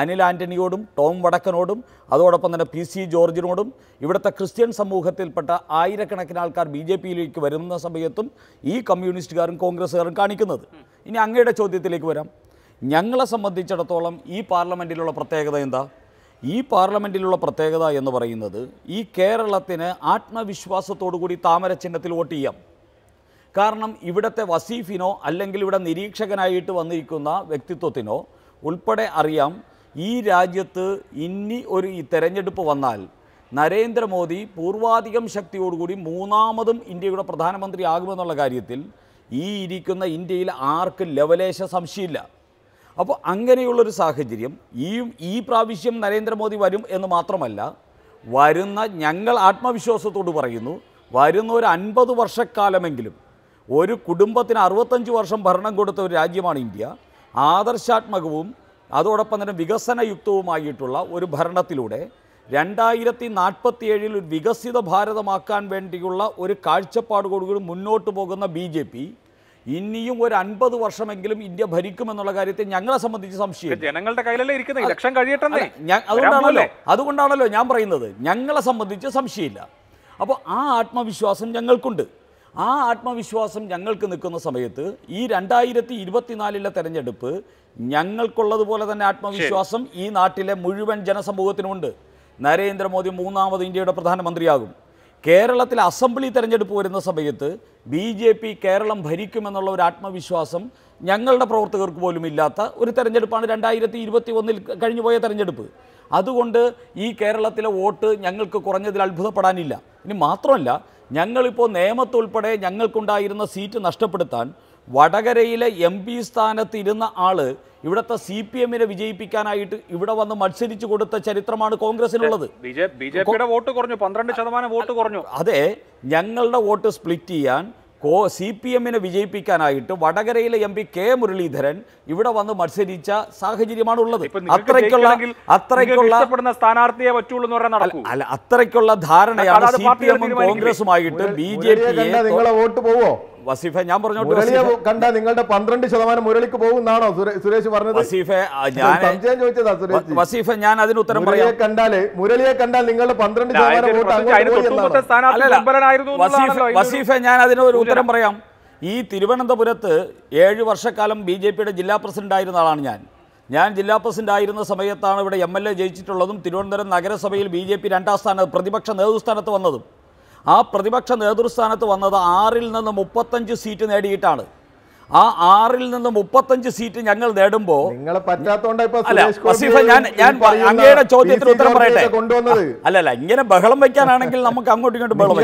[SPEAKER 3] അനിൽ ആൻ്റണിയോടും ടോം വടക്കനോടും അതോടൊപ്പം തന്നെ പി സി ജോർജിനോടും ഇവിടുത്തെ ക്രിസ്ത്യൻ സമൂഹത്തിൽപ്പെട്ട ആയിരക്കണക്കിന് ആൾക്കാർ ബി ജെ പിയിലേക്ക് വരുന്ന സമയത്തും ഈ കമ്മ്യൂണിസ്റ്റുകാരും കോൺഗ്രസ്സുകാരും കാണിക്കുന്നത് ഇനി അങ്ങയുടെ ചോദ്യത്തിലേക്ക് വരാം ഞങ്ങളെ സംബന്ധിച്ചിടത്തോളം ഈ പാർലമെൻറ്റിലുള്ള പ്രത്യേകത എന്താ ഈ പാർലമെൻറ്റിലുള്ള പ്രത്യേകത എന്ന് പറയുന്നത് ഈ കേരളത്തിന് ആത്മവിശ്വാസത്തോടു കൂടി താമര ചിഹ്നത്തിൽ വോട്ട് ചെയ്യാം കാരണം ഇവിടുത്തെ വസീഫിനോ അല്ലെങ്കിൽ ഇവിടെ നിരീക്ഷകനായിട്ട് വന്നിരിക്കുന്ന വ്യക്തിത്വത്തിനോ ഉൾപ്പെടെ അറിയാം ഈ രാജ്യത്ത് ഇനി ഒരു ഈ തെരഞ്ഞെടുപ്പ് വന്നാൽ നരേന്ദ്രമോദി പൂർവാധികം ശക്തിയോടുകൂടി മൂന്നാമതും ഇന്ത്യയുടെ പ്രധാനമന്ത്രി ആകുമെന്നുള്ള കാര്യത്തിൽ ഈ ഇരിക്കുന്ന ഇന്ത്യയിൽ ആർക്കും ലവലേശ സംശയമില്ല അപ്പോൾ അങ്ങനെയുള്ളൊരു സാഹചര്യം ഈ ഈ പ്രാവശ്യം നരേന്ദ്രമോദി വരും എന്ന് മാത്രമല്ല വരുന്ന ഞങ്ങൾ ആത്മവിശ്വാസത്തോട് പറയുന്നു വരുന്ന ഒരു അൻപത് വർഷക്കാലമെങ്കിലും ഒരു കുടുംബത്തിന് അറുപത്തഞ്ച് വർഷം ഭരണം കൊടുത്ത ഒരു രാജ്യമാണ് ഇന്ത്യ ആദർശാത്മകവും അതോടൊപ്പം തന്നെ വികസനയുക്തവുമായിട്ടുള്ള ഒരു ഭരണത്തിലൂടെ രണ്ടായിരത്തി ഏഴിൽ ഒരു വികസിത ഭാരതമാക്കാൻ വേണ്ടിയുള്ള ഒരു കാഴ്ചപ്പാടോടുകൂടി മുന്നോട്ട് പോകുന്ന ബി ജെ പി ഇനിയും ഒരു അൻപത് വർഷമെങ്കിലും ഇന്ത്യ ഭരിക്കുമെന്നുള്ള കാര്യത്തെ ഞങ്ങളെ സംബന്ധിച്ച് സംശയം ജനങ്ങളുടെ കയ്യിലല്ലേ ഇരിക്കുന്ന ഇലക്ഷൻ കഴിയട്ടെ അതുകൊണ്ടാണല്ലോ അതുകൊണ്ടാണല്ലോ ഞാൻ പറയുന്നത് ഞങ്ങളെ സംബന്ധിച്ച് സംശയമില്ല അപ്പോൾ ആ ആത്മവിശ്വാസം ഞങ്ങൾക്കുണ്ട് ആ ആത്മവിശ്വാസം ഞങ്ങൾക്ക് നിൽക്കുന്ന സമയത്ത് ഈ രണ്ടായിരത്തി ഇരുപത്തിനാലിലെ തെരഞ്ഞെടുപ്പ് ഞങ്ങൾക്കുള്ളതുപോലെ തന്നെ ആത്മവിശ്വാസം ഈ നാട്ടിലെ മുഴുവൻ ജനസമൂഹത്തിനുമുണ്ട് നരേന്ദ്രമോദി മൂന്നാമത് ഇന്ത്യയുടെ പ്രധാനമന്ത്രിയാകും കേരളത്തിൽ അസംബ്ലി തെരഞ്ഞെടുപ്പ് വരുന്ന സമയത്ത് ബി ജെ പി കേരളം ഭരിക്കുമെന്നുള്ള ഒരു ആത്മവിശ്വാസം ഞങ്ങളുടെ പ്രവർത്തകർക്ക് പോലും ഇല്ലാത്ത ഒരു തെരഞ്ഞെടുപ്പാണ് രണ്ടായിരത്തി ഇരുപത്തി ഒന്നിൽ കഴിഞ്ഞുപോയ തെരഞ്ഞെടുപ്പ് അതുകൊണ്ട് ഈ കേരളത്തിലെ വോട്ട് ഞങ്ങൾക്ക് കുറഞ്ഞതിൽ അത്ഭുതപ്പെടാനില്ല ഇനി മാത്രമല്ല ഞങ്ങളിപ്പോൾ നിയമത്തുൾപ്പെടെ ഞങ്ങൾക്കുണ്ടായിരുന്ന സീറ്റ് നഷ്ടപ്പെടുത്താൻ വടകരയിലെ എം പി സ്ഥാനത്ത് ഇരുന്ന ആൾ ഇവിടുത്തെ സി പി എമ്മിനെ വിജയിപ്പിക്കാനായിട്ട് ഇവിടെ വന്ന് മത്സരിച്ചു കൊടുത്ത ചരിത്രമാണ് കോൺഗ്രസിനുള്ളത് ബിജെപിയുടെ വോട്ട് കുറഞ്ഞു പന്ത്രണ്ട് ശതമാനം വോട്ട് കുറഞ്ഞു അതെ ഞങ്ങളുടെ വോട്ട് സ്പ്ലിറ്റ് ചെയ്യാൻ കോ സി പി എമ്മിനെ വിജയിപ്പിക്കാനായിട്ട് വടകരയിലെ എം പി കെ മുരളീധരൻ ഇവിടെ വന്ന് മത്സരിച്ച സാഹചര്യമാണ് ഉള്ളത് അത്രയ്ക്കുള്ള അത്രയ്ക്കുള്ള സ്ഥാനാർത്ഥിയെ പറ്റുള്ളൂ അല്ല അത്രയ്ക്കുള്ള ധാരണയാണ് സി പി എമ്മും കോൺഗ്രസുമായിട്ട് ബി ജെ പിയെ വോട്ട് പോവോ വസീഫെ ഞാൻ പറഞ്ഞോട്ട്
[SPEAKER 4] കണ്ട നിങ്ങളുടെ പന്ത്രണ്ട്
[SPEAKER 3] ശതമാനം മുരളിക്ക് പോകുന്നാണോ സുരേഷ് പറഞ്ഞത് വസീഫെ ഞാൻ ചോദിച്ചതാ സുരേഷ് വസീഫെ ഞാൻ അതിന് ഉത്തരം പറയാം
[SPEAKER 4] കണ്ടാല് മുരളിയെ കണ്ടാൽ നിങ്ങളുടെ പന്ത്രണ്ട് ശതമാനം വസീഫെ
[SPEAKER 3] ഞാൻ അതിന് ഒരു ഉത്തരം പറയാം ഈ തിരുവനന്തപുരത്ത് ഏഴു വർഷക്കാലം ബി ജെ പിയുടെ ജില്ലാ പ്രസിഡന്റ് ആയിരുന്ന ആളാണ് ഞാൻ ഞാൻ ജില്ലാ പ്രസിഡന്റ് ആയിരുന്ന സമയത്താണ് ഇവിടെ എം എൽ എ ജയിച്ചിട്ടുള്ളതും തിരുവനന്തപുരം നഗരസഭയിൽ ബി ജെ പി രണ്ടാം സ്ഥാനത്ത് പ്രതിപക്ഷ നേതൃസ്ഥാനത്ത് വന്നതും ആ പ്രതിപക്ഷ നേതൃസ്ഥാനത്ത് വന്നത് ആറിൽ നിന്ന് മുപ്പത്തഞ്ച് സീറ്റ് നേടിയിട്ടാണ് ആ ആറിൽ നിന്ന് മുപ്പത്തഞ്ച് സീറ്റ് ഞങ്ങൾ നേടുമ്പോ ഞാൻ ഞാൻ അങ്ങയുടെ ചോദ്യത്തിന് ഉത്തരം പറയട്ടെ അല്ലല്ല ഇങ്ങനെ ബഹളം വെക്കാനാണെങ്കിൽ നമുക്ക് അങ്ങോട്ടും ഇങ്ങോട്ടും ബഹളം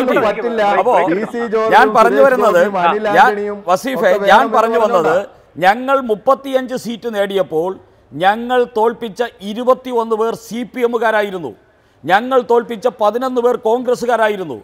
[SPEAKER 3] വെക്കാം അപ്പോ ഞാൻ പറഞ്ഞു വരുന്നത് വസീഫെ ഞാൻ പറഞ്ഞു വന്നത് ഞങ്ങൾ മുപ്പത്തിയഞ്ച് സീറ്റ് നേടിയപ്പോൾ ഞങ്ങൾ തോൽപ്പിച്ച ഇരുപത്തി ഒന്ന് പേർ സി പി എമ്മുകാരായിരുന്നു ഞങ്ങൾ തോൽപ്പിച്ച പതിനൊന്ന് പേർ കോൺഗ്രസ്സുകാരായിരുന്നു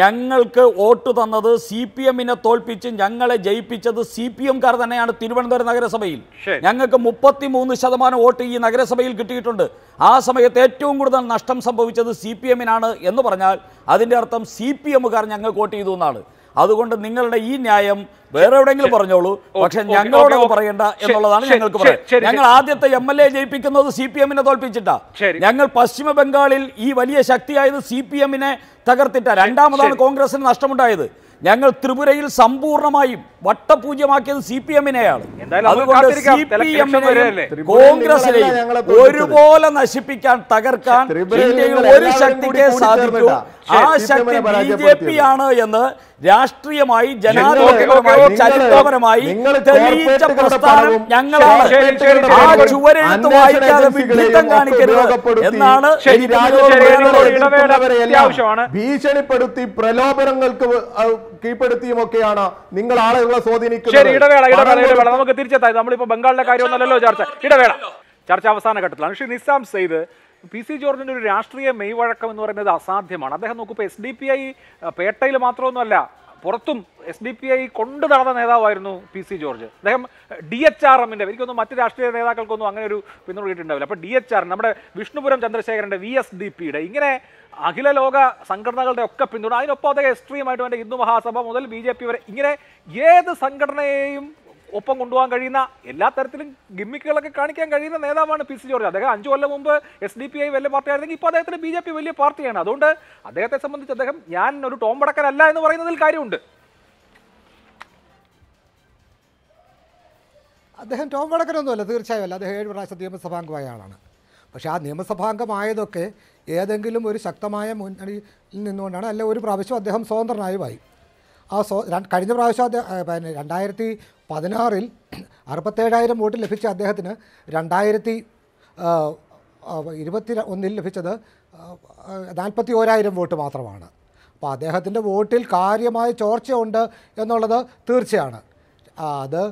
[SPEAKER 3] ഞങ്ങൾക്ക് വോട്ട് തന്നത് സി പി എമ്മിനെ തോൽപ്പിച്ച് ഞങ്ങളെ ജയിപ്പിച്ചത് സി പി കാർ തന്നെയാണ് തിരുവനന്തപുരം നഗരസഭയിൽ ഞങ്ങൾക്ക് മുപ്പത്തിമൂന്ന് ശതമാനം വോട്ട് ഈ നഗരസഭയിൽ കിട്ടിയിട്ടുണ്ട് ആ സമയത്ത് ഏറ്റവും കൂടുതൽ നഷ്ടം സംഭവിച്ചത് സി പി എമ്മിനാണ് എന്ന് പറഞ്ഞാൽ അതിൻ്റെ അർത്ഥം സി പി എമ്മുകാർ ഞങ്ങൾക്ക് വോട്ട് ചെയ്തു എന്നാണ് അതുകൊണ്ട് നിങ്ങളുടെ ഈ ന്യായം വേറെ എവിടെയെങ്കിലും പറഞ്ഞോളൂ പക്ഷെ ഞങ്ങളോട് പറയണ്ട എന്നുള്ളതാണ് ഞങ്ങൾക്ക് പറയാം ഞങ്ങൾ ആദ്യത്തെ എം എൽ എ ജയിപ്പിക്കുന്നത് സി പി എമ്മിനെ തോൽപ്പിച്ചിട്ടാ ഞങ്ങൾ പശ്ചിമ ബംഗാളിൽ ഈ വലിയ ശക്തിയായത് സി പി എമ്മിനെ തകർത്തിട്ട രണ്ടാമതാണ് കോൺഗ്രസിന് നഷ്ടമുണ്ടായത് ഞങ്ങൾ ത്രിപുരയിൽ സമ്പൂർണമായും വട്ടപൂജ്യമാക്കിയത് സി പി എമ്മിനെയാണ് അതുകൊണ്ട് സി പി എമ്മിനെയും കോൺഗ്രസിനെയും ഒരുപോലെ നശിപ്പിക്കാൻ തകർക്കാൻ ഇന്ത്യയിൽ ഒരു ശക്തിക്ക് സാധിച്ചു ആ ശക്തി ബി ജെ പി ആണ് എന്ന് രാഷ്ട്രീയമായി ജനാധിപത്യപരമായി ചരിത്രപരമായി
[SPEAKER 1] തെളിയിച്ച പ്രസ്ഥാനം ഞങ്ങളാണ് ആ ചുവരെഴുത്ത് വായിക്കാതെ വിഘിതം കാണിക്കരുത് എന്നാണ്
[SPEAKER 4] ഭീഷണിപ്പെടുത്തി പ്രലോഭനങ്ങൾക്ക് കീഴ്പ്പെടുത്തിയുമൊക്കെയാണ് നിങ്ങൾ ആളുകളെ സ്വാധീനിക്കുന്നത് ഇടവേള ഇടവേള ഇടവേള
[SPEAKER 1] നമുക്ക് തിരിച്ചെത്താം നമ്മളിപ്പോ ബംഗാളിലെ കാര്യമൊന്നല്ലോ ചർച്ച ഇടവേള ചർച്ച അവസാന ഘട്ടത്തിലാണ് പക്ഷേ നിസാം സെയ്ത് പി സി ജോർജിൻ്റെ ഒരു രാഷ്ട്രീയ മെയ്വഴക്കം എന്ന് പറയുന്നത് അസാധ്യമാണ് അദ്ദേഹം നോക്കുമ്പോൾ എസ് ഡി പി ഐ പേട്ടയിൽ മാത്രമൊന്നുമല്ല പുറത്തും എസ് ഡി പി ഐ കൊണ്ടു നടന്ന നേതാവായിരുന്നു പി സി ജോർജ് അദ്ദേഹം ഡി എച്ച് ആർ എമ്മിൻ്റെ എനിക്കൊന്നും മറ്റ് രാഷ്ട്രീയ നേതാക്കൾക്കൊന്നും അങ്ങനെ ഒരു പിന്തുണ അപ്പോൾ ഡി എച്ച് ആർ നമ്മുടെ വിഷ്ണുപുരം ചന്ദ്രശേഖരൻ്റെ വി എസ് ഡി പിയുടെ ഇങ്ങനെ അഖില ലോക സംഘടനകളുടെ ഒക്കെ പിന്തുണ അതിനൊപ്പം അദ്ദേഹം എക്സ്ട്രീമായിട്ട് വേണ്ട ഹിന്ദു മഹാസഭ മുതൽ ബി ജെ പി വരെ ഇങ്ങനെ ഏത് സംഘടനയെയും ഒപ്പം കൊണ്ടുപോകാൻ കഴിയുന്ന എല്ലാ തരത്തിലും ഗിമ്മിക്കുകളൊക്കെ കാണിക്കാൻ കഴിയുന്ന നേതാവാണ് പി സി ജോർജ് അദ്ദേഹം അഞ്ചു കൊല്ലം മുമ്പ് എസ് ഡി പി ഐ വലിയ പാർട്ടി ആയിരുന്നെങ്കിൽ ഇപ്പോൾ അദ്ദേഹത്തിന് ബി ജെ പി വലിയ പാർട്ടിയാണ് അതുകൊണ്ട് അദ്ദേഹത്തെ സംബന്ധിച്ച് അദ്ദേഹം ഞാൻ ഒരു ടോംപടക്കനല്ല എന്ന് പറയുന്നതിൽ കാര്യമുണ്ട്
[SPEAKER 5] അദ്ദേഹം ടോം വടക്കനൊന്നുമല്ല തീർച്ചയായും അല്ല അദ്ദേഹം ഏഴ് പ്രാവശ്യം നിയമസഭാംഗമായ ആളാണ് പക്ഷേ ആ നിയമസഭാംഗമായതൊക്കെ ഏതെങ്കിലും ഒരു ശക്തമായ മുന്നണിയിൽ നിന്നുകൊണ്ടാണ് അല്ല ഒരു പ്രാവശ്യം അദ്ദേഹം സ്വതന്ത്രനായി വായി ആ സ്വ കഴിഞ്ഞ പ്രാവശ്യം അദ്ദേഹം പിന്നെ രണ്ടായിരത്തി പതിനാറിൽ അറുപത്തേഴായിരം വോട്ട് ലഭിച്ച അദ്ദേഹത്തിന് രണ്ടായിരത്തി ഇരുപത്തി ഒന്നിൽ ലഭിച്ചത് നാൽപ്പത്തി ഓരായിരം വോട്ട് മാത്രമാണ് അപ്പോൾ അദ്ദേഹത്തിൻ്റെ വോട്ടിൽ കാര്യമായ ചോർച്ചയുണ്ട് എന്നുള്ളത് തീർച്ചയാണ് അത്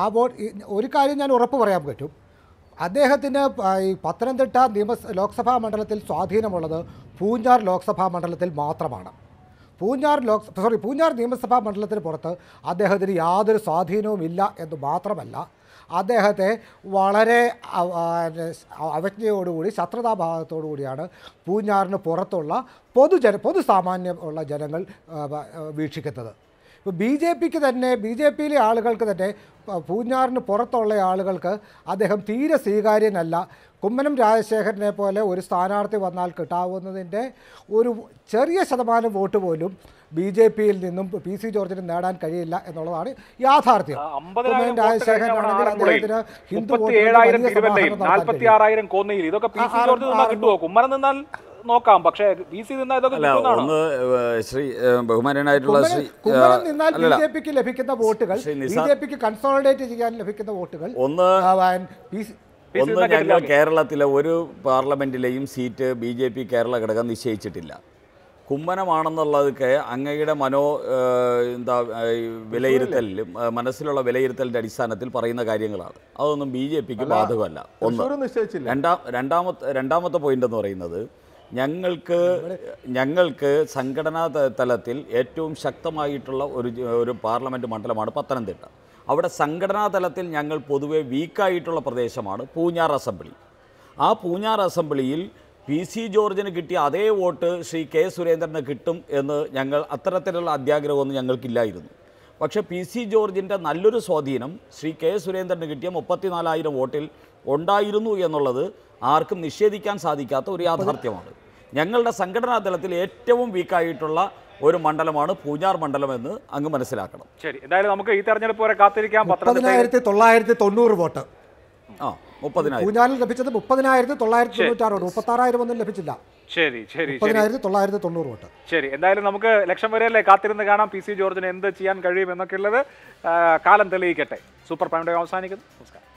[SPEAKER 5] ആ വോട്ട് ഒരു കാര്യം ഞാൻ ഉറപ്പ് പറയാൻ പറ്റും അദ്ദേഹത്തിന് ഈ പത്തനംതിട്ട നിയമ ലോക്സഭാ മണ്ഡലത്തിൽ സ്വാധീനമുള്ളത് പൂഞ്ഞാർ ലോക്സഭാ മണ്ഡലത്തിൽ മാത്രമാണ് പൂഞ്ഞാർ ലോക് സോറി പൂഞ്ഞാർ നിയമസഭാ മണ്ഡലത്തിന് പുറത്ത് അദ്ദേഹത്തിന് യാതൊരു സ്വാധീനവും ഇല്ല എന്ന് മാത്രമല്ല അദ്ദേഹത്തെ വളരെ അവജ്ഞയോടുകൂടി കൂടിയാണ് പൂഞ്ഞാറിന് പുറത്തുള്ള പൊതുജന പൊതുസാമാന്യ ഉള്ള ജനങ്ങൾ വീക്ഷിക്കുന്നത് ഇപ്പോൾ ബി ജെ പിക്ക് തന്നെ ബി ജെ പിയിലെ ആളുകൾക്ക് തന്നെ പൂഞ്ഞാറിന് പുറത്തുള്ള ആളുകൾക്ക് അദ്ദേഹം തീരെ സ്വീകാര്യനല്ല കുമ്മനം രാജശേഖരനെ പോലെ ഒരു സ്ഥാനാർത്ഥി വന്നാൽ കിട്ടാവുന്നതിൻ്റെ ഒരു ചെറിയ ശതമാനം വോട്ട് പോലും ബി ജെ പിയിൽ നിന്നും പി സി ജോർജിനും നേടാൻ കഴിയില്ല എന്നുള്ളതാണ് യാഥാർത്ഥ്യം കുമ്മനം ആണെങ്കിൽ അദ്ദേഹത്തിന് ഹിന്ദു
[SPEAKER 1] ഇതൊക്കെ നിന്നാൽ നോക്കാം പക്ഷേ ഒന്ന്
[SPEAKER 3] ശ്രീ ശ്രീ നിന്നാൽ
[SPEAKER 5] ലഭിക്കുന്ന വോട്ടുകൾ ബി ജെ പിക്ക് കൺസോളിഡേറ്റ് ചെയ്യാൻ ലഭിക്കുന്ന വോട്ടുകൾ
[SPEAKER 3] ഒന്ന് ഒന്ന് ഞങ്ങൾ കേരളത്തിലെ ഒരു പാർലമെൻറ്റിലെയും seat B J P Kerala ഘടകം നിശ്ചയിച്ചിട്ടില്ല കുമ്മനമാണെന്നുള്ളതൊക്കെ അങ്ങയുടെ മനോ എന്താ വിലയിരുത്തൽ മനസ്സിലുള്ള വിലയിരുത്തലിൻ്റെ അടിസ്ഥാനത്തിൽ പറയുന്ന കാര്യങ്ങളാണ് അതൊന്നും ബി ജെ പിക്ക് ബാധകമല്ല ഒന്ന് രണ്ടാം രണ്ടാമത്തെ രണ്ടാമത്തെ പോയിന്റ് എന്ന് പറയുന്നത് ഞങ്ങൾക്ക് ഞങ്ങൾക്ക് സംഘടനാ തലത്തിൽ ഏറ്റവും ശക്തമായിട്ടുള്ള ഒരു ഒരു പാർലമെൻറ്റ് മണ്ഡലമാണ് പത്തനംതിട്ട അവിടെ സംഘടനാ തലത്തിൽ ഞങ്ങൾ പൊതുവെ വീക്കായിട്ടുള്ള പ്രദേശമാണ് പൂഞ്ഞാർ അസംബ്ലി ആ പൂഞ്ഞാർ അസംബ്ലിയിൽ പി സി ജോർജിന് കിട്ടിയ അതേ വോട്ട് ശ്രീ കെ സുരേന്ദ്രന് കിട്ടും എന്ന് ഞങ്ങൾ അത്തരത്തിലുള്ള അത്യാഗ്രഹമൊന്നും ഞങ്ങൾക്കില്ലായിരുന്നു പക്ഷേ പി സി ജോർജിൻ്റെ നല്ലൊരു സ്വാധീനം ശ്രീ കെ സുരേന്ദ്രന് കിട്ടിയ മുപ്പത്തിനാലായിരം വോട്ടിൽ ഉണ്ടായിരുന്നു എന്നുള്ളത് ആർക്കും നിഷേധിക്കാൻ സാധിക്കാത്ത ഒരു യാഥാർത്ഥ്യമാണ് ഞങ്ങളുടെ സംഘടനാ തലത്തിൽ ഏറ്റവും വീക്കായിട്ടുള്ള ഒരു മണ്ഡലമാണ് പൂഞ്ഞാർ മണ്ഡലം എന്ന് അങ്ങ് മനസ്സിലാക്കണം
[SPEAKER 1] ശരി എന്തായാലും നമുക്ക് ഈ തെരഞ്ഞെടുപ്പ് വരെ കാത്തിരിക്കാം പതിനായിരത്തി
[SPEAKER 5] തൊള്ളായിരത്തി തൊണ്ണൂറ് വോട്ട്
[SPEAKER 3] ആ
[SPEAKER 1] മുപ്പതിനായിരം
[SPEAKER 5] പൂഞ്ഞാറിൽ ലഭിച്ചത് മുപ്പതിനായിരത്തി തൊള്ളായിരത്തി തൊണ്ണൂറ്റാറ് വോട്ട് മുപ്പത്തി ആറായിരം ഒന്നും ലഭിച്ചില്ല
[SPEAKER 1] ശരി ശരി പതിനായിരത്തി
[SPEAKER 5] തൊള്ളായിരത്തി തൊണ്ണൂറ് വോട്ട്
[SPEAKER 1] ശരി എന്തായാലും നമുക്ക് ലക്ഷം വരെ അല്ലേ കാത്തിരുന്ന് കാണാം പി സി ജോർജിന് എന്ത് ചെയ്യാൻ കഴിയും എന്നൊക്കെ ഉള്ളത് കാലം തെളിയിക്കട്ടെ സൂപ്പർ പ്രൈം അവസാനിക്കുന്നു നമസ്കാരം